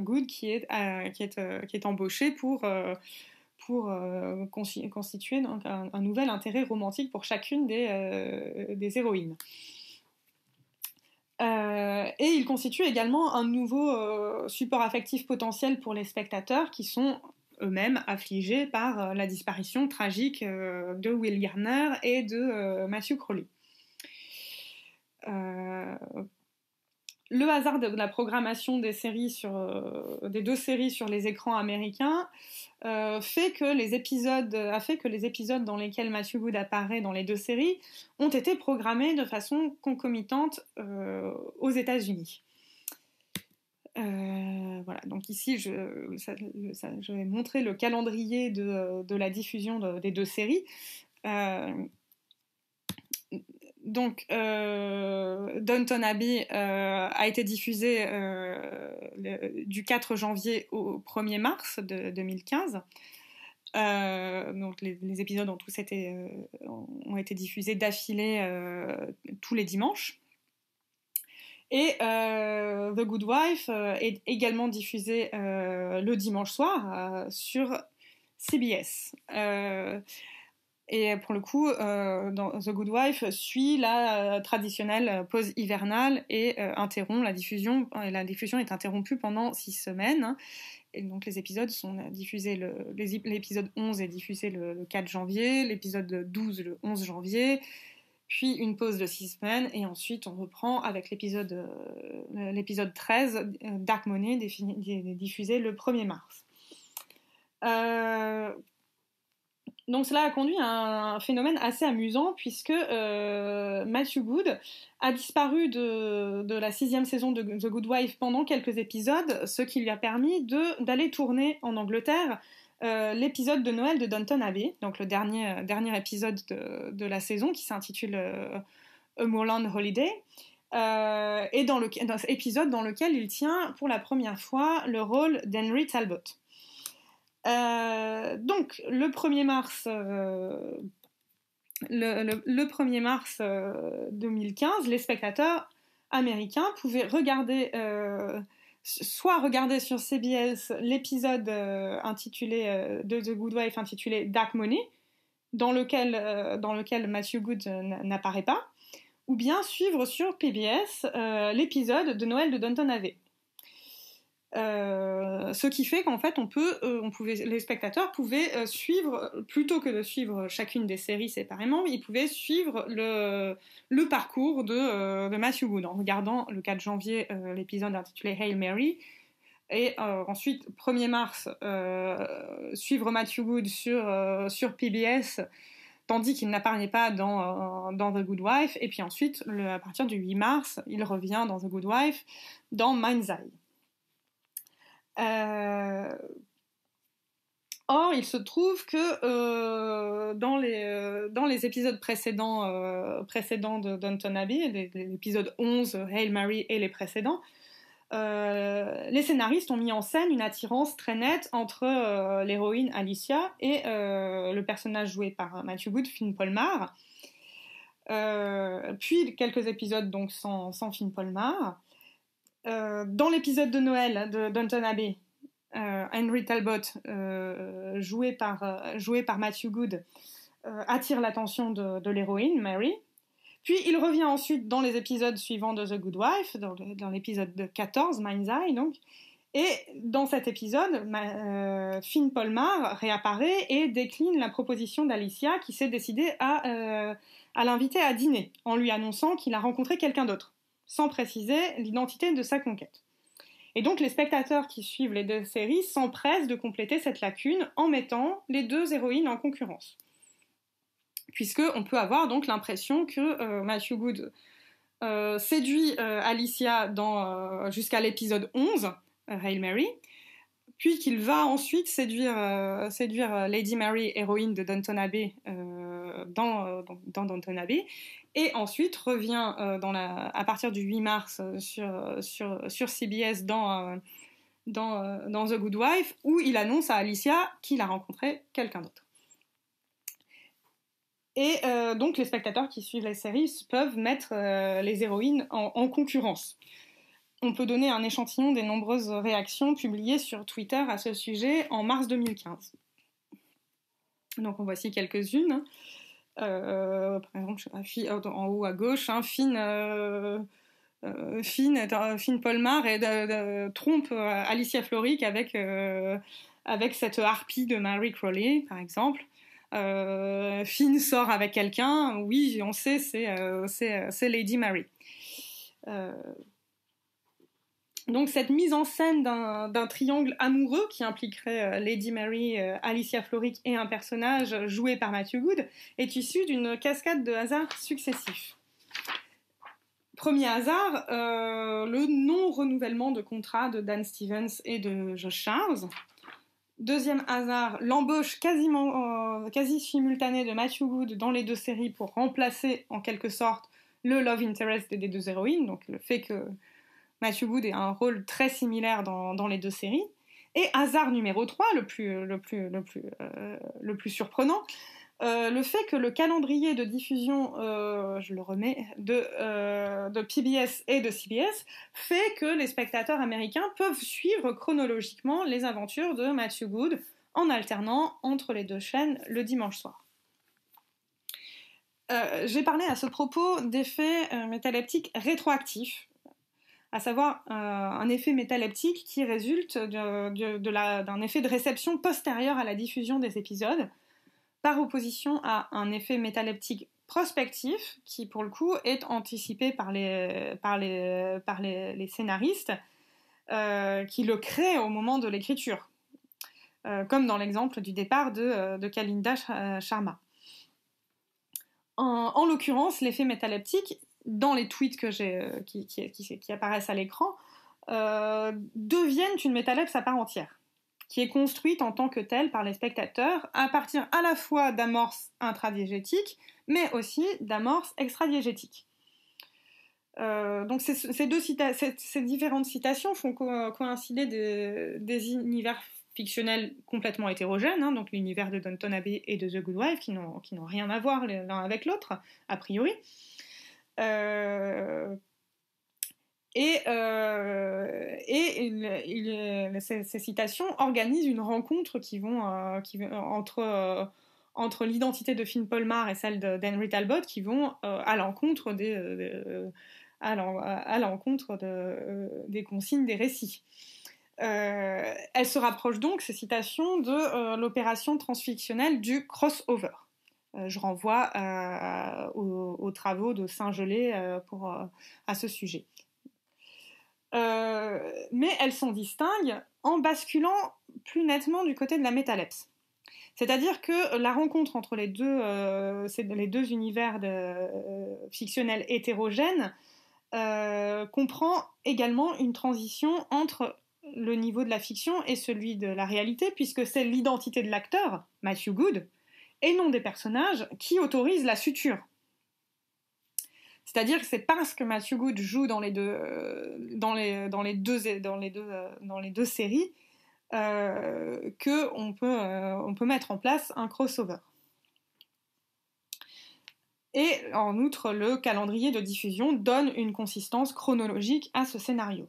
Good qui est, qui, est, embauché pour, pour constituer un, nouvel intérêt romantique pour chacune des, des héroïnes. et il constitue également un nouveau support affectif potentiel pour les spectateurs qui sont eux-mêmes affligés par euh, la disparition tragique euh, de Will Garner et de euh, Matthew Crowley. le hasard de la programmation des séries sur des deux séries sur les écrans américains fait que les épisodes a fait que les épisodes dans lesquels Matthew Wood apparaît dans les deux séries ont été programmés de façon concomitante aux États-Unis. Euh, voilà, donc ici, je, vais montrer le calendrier de, la diffusion des deux séries. Euh, donc, euh, Downton Abbey a été diffusé du 4 janvier au 1er mars de 2015. donc les, les, épisodes ont tous été, ont été diffusés d'affilée tous les dimanches. Et euh, The Good Wife euh, est également diffusé euh, le dimanche soir sur CBS. et pour le coup, The Good Wife suit la traditionnelle pause hivernale et interrompt la diffusion. Et la diffusion est interrompue pendant six semaines. Hein. Et donc les épisodes sont diffusés, l'épisode 11 est diffusé le 4 janvier, l'épisode 12 le 11 janvier, puis une pause de six semaines, et ensuite on reprend avec l'épisode, euh, l'épisode 13, euh, Dark Money, diffusé le 1er mars. Euh, donc cela a conduit à un phénomène assez amusant puisque Matthew Good a disparu de, la sixième saison de The Good Wife pendant quelques épisodes, ce qui lui a permis d'aller tourner en Angleterre euh, l'épisode de Noël de Downton Abbey, donc le dernier, euh, dernier épisode de, la saison qui s'intitule euh, A Moorland Holiday, et dans, le, dans cet épisode dans lequel il tient pour la première fois le rôle d'Henry Talbot. donc le mars, le, le 1er mars 2015, les spectateurs américains pouvaient regarder soit regarder sur CBS l'épisode euh, intitulé euh, de The Good Wife intitulé Dark Money, dans lequel, euh, dans lequel Matthew Good n'apparaît pas, ou bien suivre sur PBS l'épisode de Noël de Danton Ave. Euh, ce qui fait qu'en fait, on peut, euh, les spectateurs pouvaient euh, suivre, plutôt que de suivre chacune des séries séparément, ils pouvaient suivre le, parcours de, Matthew Wood en regardant le 4 janvier l'épisode intitulé Hail Mary. Et ensuite, 1er mars, suivre Matthew Wood sur, PBS, tandis qu'il n'apparaît pas dans, The Good Wife. Et puis ensuite, à partir du 8 mars, il revient dans The Good Wife, dans Mind's Eye. Euh, or, il se trouve que euh, euh, dans, les, épisodes précédents, précédents de Downton Abbey, l'épisode 11, Hail Mary et les précédents, les scénaristes ont mis en scène une attirance très nette entre l'héroïne Alicia et le personnage joué par Matthew Good, Finn Polmar. puis quelques épisodes donc sans Finn Polmar. Euh, dans l'épisode de Noël hein, de Downton Abbey, euh, Henry Talbot, euh, joué, par, joué par Matthew Good, attire l'attention de, l'héroïne, Mary. Puis il revient ensuite dans les épisodes suivants de The Good Wife, dans l'épisode 14, Mind's Eye, donc. Et dans cet épisode, Finn Polmar réapparaît et décline la proposition d'Alicia qui s'est décidée à, à l'inviter à dîner en lui annonçant qu'il a rencontré quelqu'un d'autre sans préciser l'identité de sa conquête. Et donc les spectateurs qui suivent les deux séries s'empressent de compléter cette lacune en mettant les deux héroïnes en concurrence. Puisqu'on peut avoir donc l'impression que euh, Matthew Good euh, séduit euh, Alicia jusqu'à l'épisode 11, Hail Mary, puis qu'il va ensuite séduire, euh, euh, Lady Mary, héroïne de Downton Abbey, euh, dans, Downton Abbey, et ensuite revient à partir du 8 mars sur, CBS dans, The Good Wife, où il annonce à Alicia qu'il a rencontré quelqu'un d'autre. Et donc les spectateurs qui suivent la série peuvent mettre les héroïnes en concurrence. On peut donner un échantillon des nombreuses réactions publiées sur Twitter à ce sujet en mars 2015. Donc en voici quelques-unes. Euh, par exemple, en haut à gauche, hein, Finn... Euh, euh, Fine, Polmar et, trompe Alicia Floric avec, avec cette harpie de Mary Crowley, par exemple. Fine sort avec quelqu'un, oui, on sait, c'est Lady Mary. Donc cette mise en scène d'un triangle amoureux qui impliquerait euh, Lady Mary, euh, Alicia Floric et un personnage joué par Matthew Good est issue d'une cascade de hasards successifs. Premier hasard, euh, le non-renouvellement de contrat de Dan Stevens et de Josh Charles. Deuxième hasard, l'embauche quasiment quasi simultanée de Matthew Good dans les deux séries pour remplacer en quelque sorte le love interest des deux héroïnes, donc le fait que Matthew Good a un rôle très similaire dans, les deux séries. Et hasard numéro 3, le plus, le plus, le plus, euh, le plus surprenant, euh, le fait que le calendrier de diffusion, euh, je le remets, de, de, PBS et de CBS fait que les spectateurs américains peuvent suivre chronologiquement les aventures de Matthew Good en alternant entre les deux chaînes le dimanche soir. J'ai parlé à ce propos d'effets métaleptiques rétroactifs à savoir euh, un effet métaleptique qui résulte d'un effet de réception postérieur à la diffusion des épisodes, par opposition à un effet métaleptique prospectif qui, pour le coup, est anticipé par les, par par les, scénaristes euh, qui le créent au moment de l'écriture, euh, comme dans l'exemple du départ de, Kalinda Sharma. En, en l'occurrence, l'effet métaleptique, dans les tweets que euh, qui, apparaissent à l'écran, euh, deviennent une métalepse à part entière, qui est construite en tant que telle par les spectateurs à partir à la fois d'amorces intradiégétiques, mais aussi d'amorces extradiégétiques. Euh, donc ces, deux différentes citations font coïncider des, univers fictionnels complètement hétérogènes, hein, donc l'univers de Downton Abbey et de The Good Wife, qui n'ont rien à voir l'un avec l'autre, a priori. Euh, et, euh, ces, citations organisent une rencontre qui vont, euh, entre, l'identité de Finn Polmar et celle d'Henry Talbot qui vont à l'encontre des, des consignes des récits. elles se rapprochent donc, ces citations, de l'opération transfictionnelle du crossover. Euh, je renvoie euh, aux, travaux de Saint-Gelais euh, à ce sujet. mais elles s'en distinguent en basculant plus nettement du côté de la métalepse. C'est-à-dire que la rencontre entre les deux, univers fictionnels hétérogènes comprend également une transition entre le niveau de la fiction et celui de la réalité, puisque c'est l'identité de l'acteur, Matthew Good, et non des personnages qui autorisent la suture. C'est-à-dire que c'est parce que Matthew Good joue dans les deux, euh, dans les, dans les deux, dans les deux, euh, dans les deux séries qu'on euh, que on peut, on peut mettre en place un crossover. Et en outre, le calendrier de diffusion donne une consistance chronologique à ce scénario.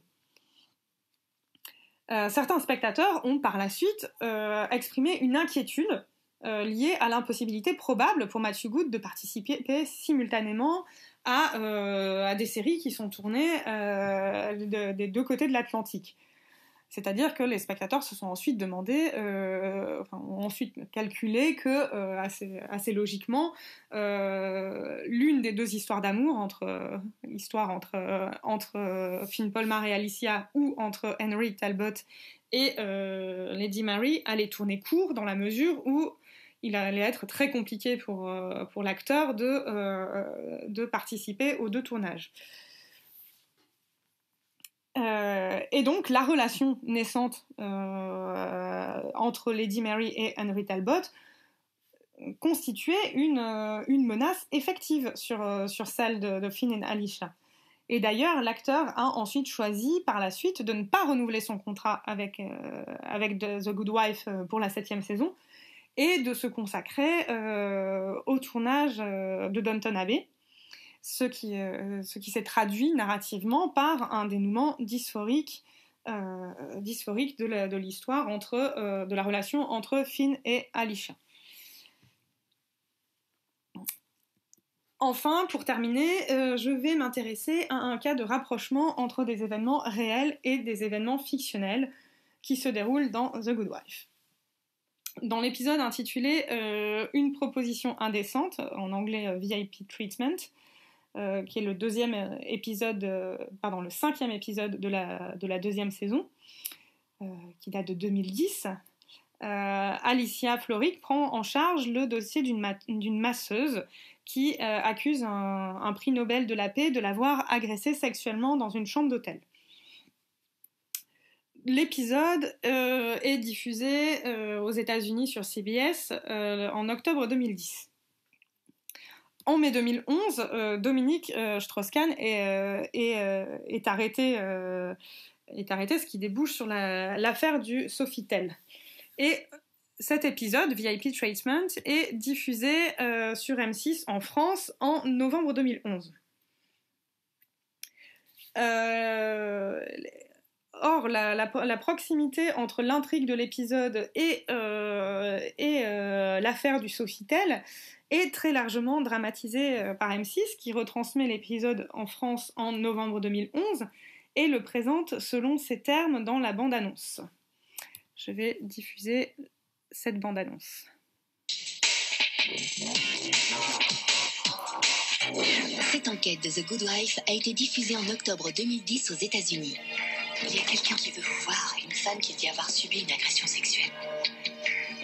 certains spectateurs ont par la suite exprimé une inquiétude euh, lié à l'impossibilité probable pour Matthew Good de participer simultanément à, euh, des séries qui sont tournées euh, des deux côtés de l'Atlantique. C'est-à-dire que les spectateurs se sont ensuite demandé, ont ensuite calculé que, assez, logiquement, l'une des deux histoires d'amour, entre, histoire entre, entre Finn Polmar et Alicia ou entre Henry Talbot et Lady Mary, allait tourner court dans la mesure où il allait être très compliqué pour, euh, pour l'acteur de, euh, de participer aux deux tournages. Euh, et donc la relation naissante entre Lady Mary et Henry Talbot constituait une, menace effective sur, sur celle de, Finn et Alicia. Et d'ailleurs, l'acteur a ensuite choisi par la suite de ne pas renouveler son contrat avec, avec The Good Wife pour la septième saison, et de se consacrer euh, au tournage euh, de Downton Abbey, ce qui, euh, ce qui s'est traduit narrativement par un dénouement dysphorique dysphorique de l'histoire entre de la relation entre Finn et Alicia. Enfin, pour terminer, je vais m'intéresser à un cas de rapprochement entre des événements réels et des événements fictionnels qui se déroulent dans The Good Wife dans l'épisode intitulé euh, Une proposition indécente, en anglais euh, VIP Treatment, euh, qui est le deuxième épisode, pardon, le cinquième épisode de la, de la deuxième saison, qui date de 2010, Alicia Floric prend en charge le dossier d'une masseuse qui accuse un, un prix Nobel de la paix de l'avoir agressée sexuellement dans une chambre d'hôtel. L'épisode euh, est diffusé euh, aux États-Unis sur CBS euh, en octobre 2010. En mai 2011, Dominique strauss est, est, arrêté, est arrêté, ce qui débouche sur l'affaire du Sofitel. Et cet épisode, VIP Treatment, est diffusé sur M6 en France en novembre 2011. Euh, Or, la, proximité entre l'intrigue de l'épisode et, euh, euh, l'affaire du Sofitel est très largement dramatisée euh, par M6, qui retransmet l'épisode en France en novembre 2011 et le présente selon ses termes dans la bande-annonce. Je vais diffuser cette bande-annonce. Cette enquête de The Good Wife a été diffusée en octobre 2010 aux États-Unis. Il y a quelqu'un qui veut vous voir, une femme qui dit avoir subi une agression sexuelle.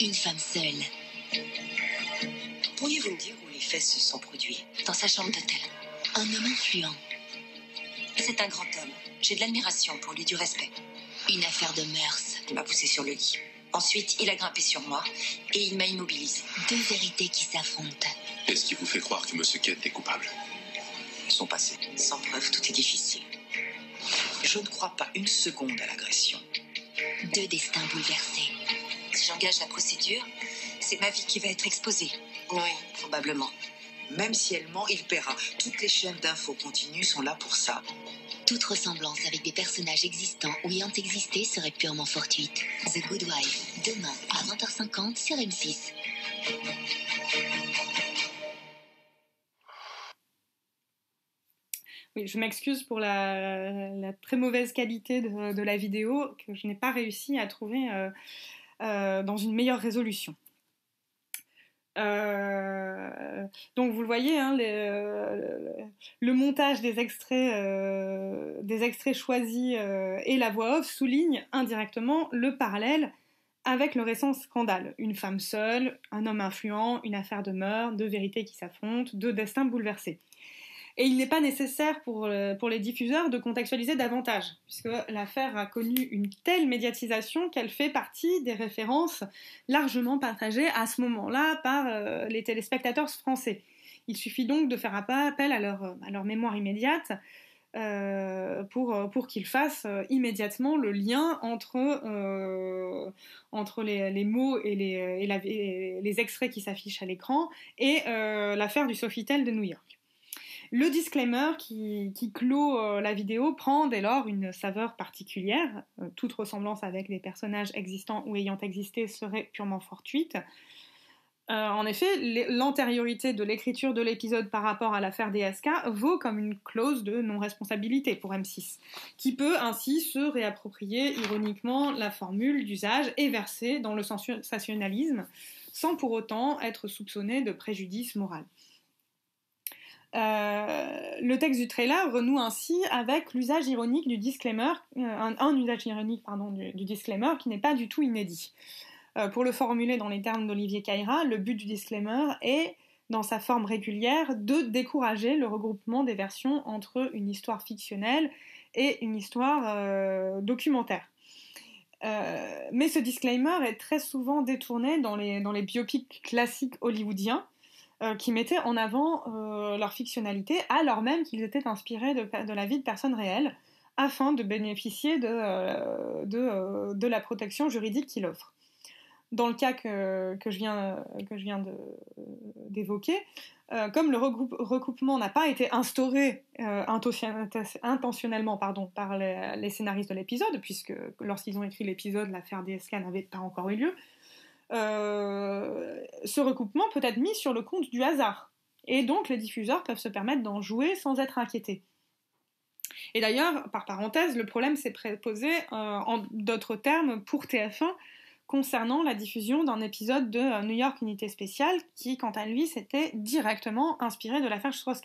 Une femme seule. Pourriez-vous me dire où les faits se sont produits ?»« Dans sa chambre d'hôtel. Un homme influent. C'est un grand homme. J'ai de l'admiration pour lui, du respect. Une affaire de mœurs. Il m'a poussé sur le lit. Ensuite, il a grimpé sur moi et il m'a immobilisé. Deux vérités qui s'affrontent. Qu'est-ce qui vous fait croire que Monsieur Kett est coupable Son passé. Sans preuve, tout est difficile. Je ne crois pas une seconde à l'agression. Deux destins bouleversés. Si j'engage la procédure, c'est ma vie qui va être exposée. Oui, probablement. Même si elle ment, il paiera. Toutes les chaînes d'infos continues sont là pour ça. Toute ressemblance avec des personnages existants ou ayant existé serait purement fortuite. The Good Wife, demain à 20h50 sur M6. Oui, je m'excuse pour la, très mauvaise qualité de, la vidéo que je n'ai pas réussi à trouver euh, euh, dans une meilleure résolution. Euh, donc vous le voyez, hein, le, montage des extraits, des extraits choisis et la voix off souligne indirectement le parallèle avec le récent scandale. Une femme seule, un homme influent, une affaire de meurtre, deux vérités qui s'affrontent, deux destins bouleversés. Et il n'est pas nécessaire euh, pour, les diffuseurs de contextualiser davantage, puisque l'affaire a connu une telle médiatisation qu'elle fait partie des références largement partagées à ce moment-là par euh, les téléspectateurs français. Il suffit donc de faire appel à leur, mémoire immédiate euh, pour, qu'ils fassent immédiatement le lien entre, les, mots et les, les extraits qui s'affichent à l'écran et l'affaire du Sofitel de New York. Le disclaimer qui, clôt euh, la vidéo prend dès lors une saveur particulière. Euh, toute ressemblance avec des personnages existants ou ayant existé serait purement fortuite. Euh, en effet, l'antériorité de l'écriture de l'épisode par rapport à l'affaire DSK vaut comme une clause de non-responsabilité pour M6, qui peut ainsi se réapproprier ironiquement la formule d'usage et verser dans le sensationnalisme, sans pour autant être soupçonné de préjudice moral. Euh, le texte du trailer renoue ainsi avec l'usage ironique du disclaimer, euh, un, usage ironique pardon, du, disclaimer qui n'est pas du tout inédit. Euh, pour le formuler dans les termes d'Olivier Caïra, le but du disclaimer est, dans sa forme régulière, de décourager le regroupement des versions entre une histoire fictionnelle et une histoire documentaire. mais ce disclaimer est très souvent détourné dans les biopics classiques hollywoodiens, euh, qui mettaient en avant euh, leur fictionnalité alors même qu'ils étaient inspirés de, la vie de personnes réelles afin de bénéficier de, euh, la protection juridique qu'il offre. Dans le cas que, je viens, d'évoquer, comme le recoupement n'a pas été instauré intentionnellement par les, les scénaristes de l'épisode, puisque lorsqu'ils ont écrit l'épisode, l'affaire DSK n'avait pas encore eu lieu, euh, ce recoupement peut être mis sur le compte du hasard. Et donc les diffuseurs peuvent se permettre d'en jouer sans être inquiétés. Et d'ailleurs, par parenthèse, le problème s'est posé euh, en d'autres termes pour TF1 concernant la diffusion d'un épisode de euh, New York Unité Spéciale qui, quant à lui, s'était directement inspiré de l'affaire strauss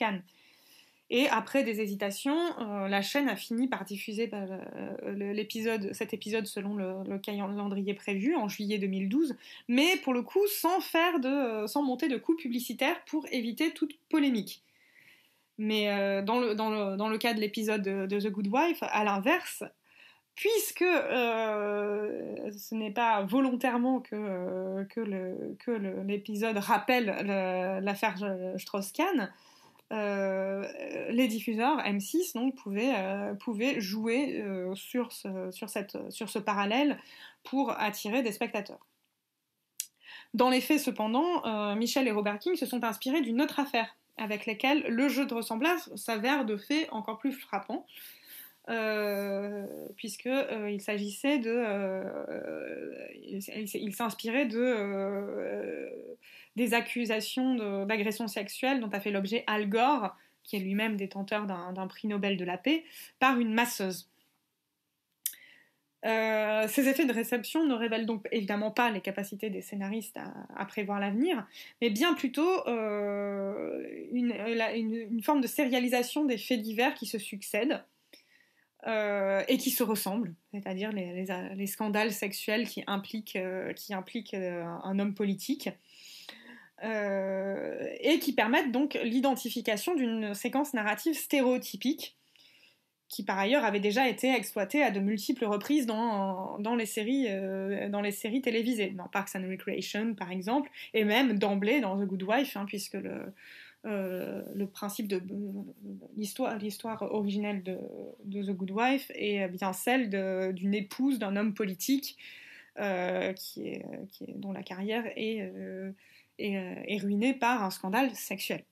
et après des hésitations, euh, la chaîne a fini par diffuser bah, euh, l'épisode, cet épisode selon le, calendrier prévu en juillet 2012, mais pour le coup sans faire euh, sans monter de coûts publicitaires pour éviter toute polémique. Mais dans, le, cas de l'épisode de, The Good Wife, à l'inverse, puisque ce n'est pas volontairement que, que l'épisode rappelle l'affaire Strauss-Kahn, euh, les diffuseurs M6 donc, pouvaient, euh, jouer euh, sur, ce, parallèle pour attirer des spectateurs. Dans les faits, cependant, Michel et Robert King se sont inspirés d'une autre affaire, avec laquelle le jeu de ressemblance s'avère de fait encore plus frappant, euh, puisqu'il euh, s'agissait de... Euh, il, s'inspirait de, des accusations d'agression sexuelle dont a fait l'objet Al Gore, qui est lui-même détenteur d'un prix Nobel de la paix, par une masseuse. ces effets de réception ne révèlent donc évidemment pas les capacités des scénaristes à, prévoir l'avenir, mais bien plutôt une, une, forme de sérialisation des faits divers qui se succèdent, euh, et qui se ressemblent, c'est-à-dire les, les, les, scandales sexuels qui impliquent, euh, qui impliquent euh, un homme politique, et qui permettent donc l'identification d'une séquence narrative stéréotypique, qui par ailleurs avait déjà été exploitée à de multiples reprises dans, dans les, séries, dans les séries télévisées, dans Parks and Recreation par exemple, et même d'emblée dans The Good Wife, hein, puisque le, euh, le principe de l'histoire, originelle de, The Good Wife est euh, bien celle d'une épouse d'un homme politique euh, dont la carrière est, ruinée par un scandale sexuel.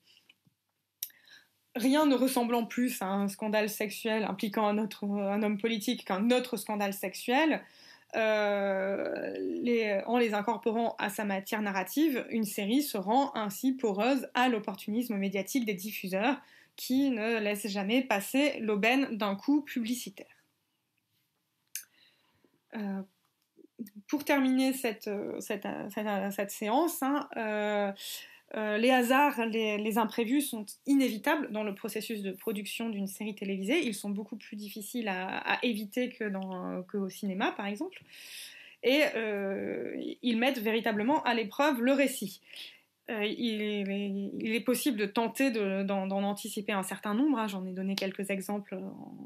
Rien ne ressemblant plus à un scandale sexuel impliquant un homme politique qu'un autre scandale sexuel, euh, en les incorporant à sa matière narrative, une série se rend ainsi poreuse à l'opportunisme médiatique des diffuseurs qui ne laissent jamais passer l'aubaine d'un coup publicitaire. Euh, pour terminer cette, euh, cette, séance, hein, euh, les hasards, les, imprévus sont inévitables dans le processus de production d'une série télévisée. Ils sont beaucoup plus difficiles à, éviter que dans, qu'au cinéma, par exemple. Et euh, ils mettent véritablement à l'épreuve le récit. Euh, il, est, possible de tenter d'en, anticiper un certain nombre, hein. j'en ai donné quelques exemples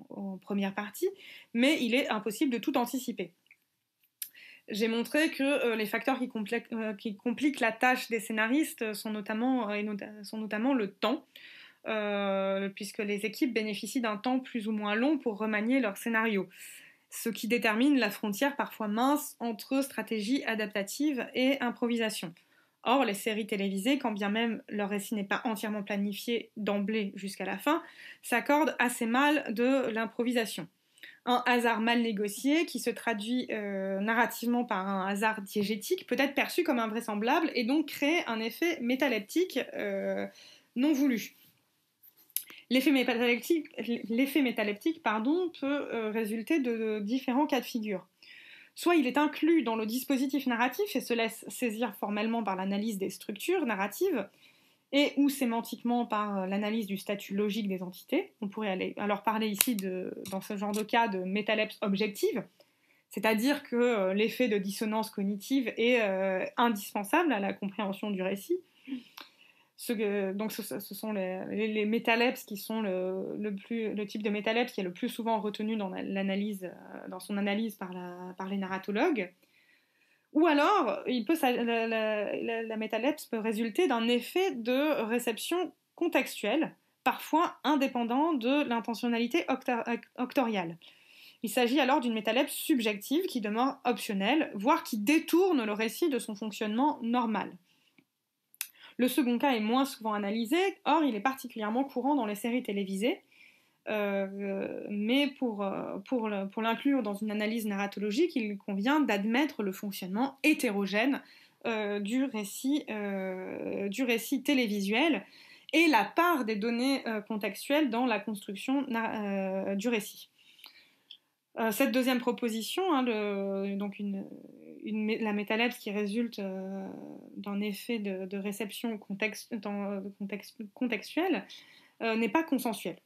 en, première partie, mais il est impossible de tout anticiper j'ai montré que euh, les facteurs euh, qui, compliquent la tâche des scénaristes sont notamment euh, le temps, puisque les équipes bénéficient d'un temps plus ou moins long pour remanier leur scénario, ce qui détermine la frontière parfois mince entre stratégie adaptative et improvisation. Or, les séries télévisées, quand bien même leur récit n'est pas entièrement planifié d'emblée jusqu'à la fin, s'accordent assez mal de l'improvisation un hasard mal négocié qui se traduit euh, narrativement par un hasard diégétique, peut-être perçu comme invraisemblable, et donc créer un effet métaleptique euh, non voulu. L'effet métaleptique, pardon, peut euh, résulter de différents cas de figure. Soit il est inclus dans le dispositif narratif et se laisse saisir formellement par l'analyse des structures narratives, et ou sémantiquement par euh, l'analyse du statut logique des entités. On pourrait aller, alors parler ici, de, dans ce genre de cas, de métalepse objective, c'est-à-dire que euh, l'effet de dissonance cognitive est euh, indispensable à la compréhension du récit. Ce donc ce, sont les, les, métalepses qui sont le, plus, le type de métalepse qui est le plus souvent retenu dans l'analyse, dans son analyse par, la, par les narratologues. Ou alors, la, la métalepse peut résulter d'un effet de réception contextuelle, parfois indépendant de l'intentionnalité octoriale. Il s'agit alors d'une métalepse subjective qui demeure optionnelle, voire qui détourne le récit de son fonctionnement normal. Le second cas est moins souvent analysé, or il est particulièrement courant dans les séries télévisées, euh, mais pour, euh, pour, pour l'inclure dans une analyse narratologique, il convient d'admettre le fonctionnement hétérogène euh, du, récit, du récit télévisuel et la part des données contextuelles dans la construction du récit. Cette deuxième proposition, hein, donc la métalèse qui résulte d'un effet de, réception contextuelle, n'est pas consensuelle.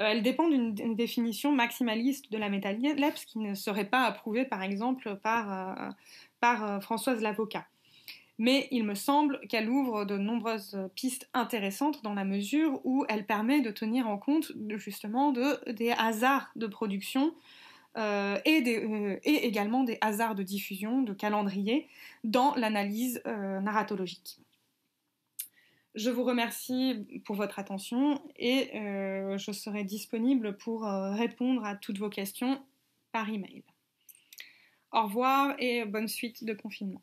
Euh, elle dépend d'une définition maximaliste de la Leps, qui ne serait pas approuvée par exemple par, euh, euh, Françoise Lavocat. Mais il me semble qu'elle ouvre de nombreuses pistes intéressantes dans la mesure où elle permet de tenir en compte justement des hasards de production et, et, également des hasards de diffusion, de calendrier dans l'analyse narratologique. Je vous remercie pour votre attention et euh, je serai disponible pour euh, répondre à toutes vos questions par email. Au revoir et bonne suite de confinement.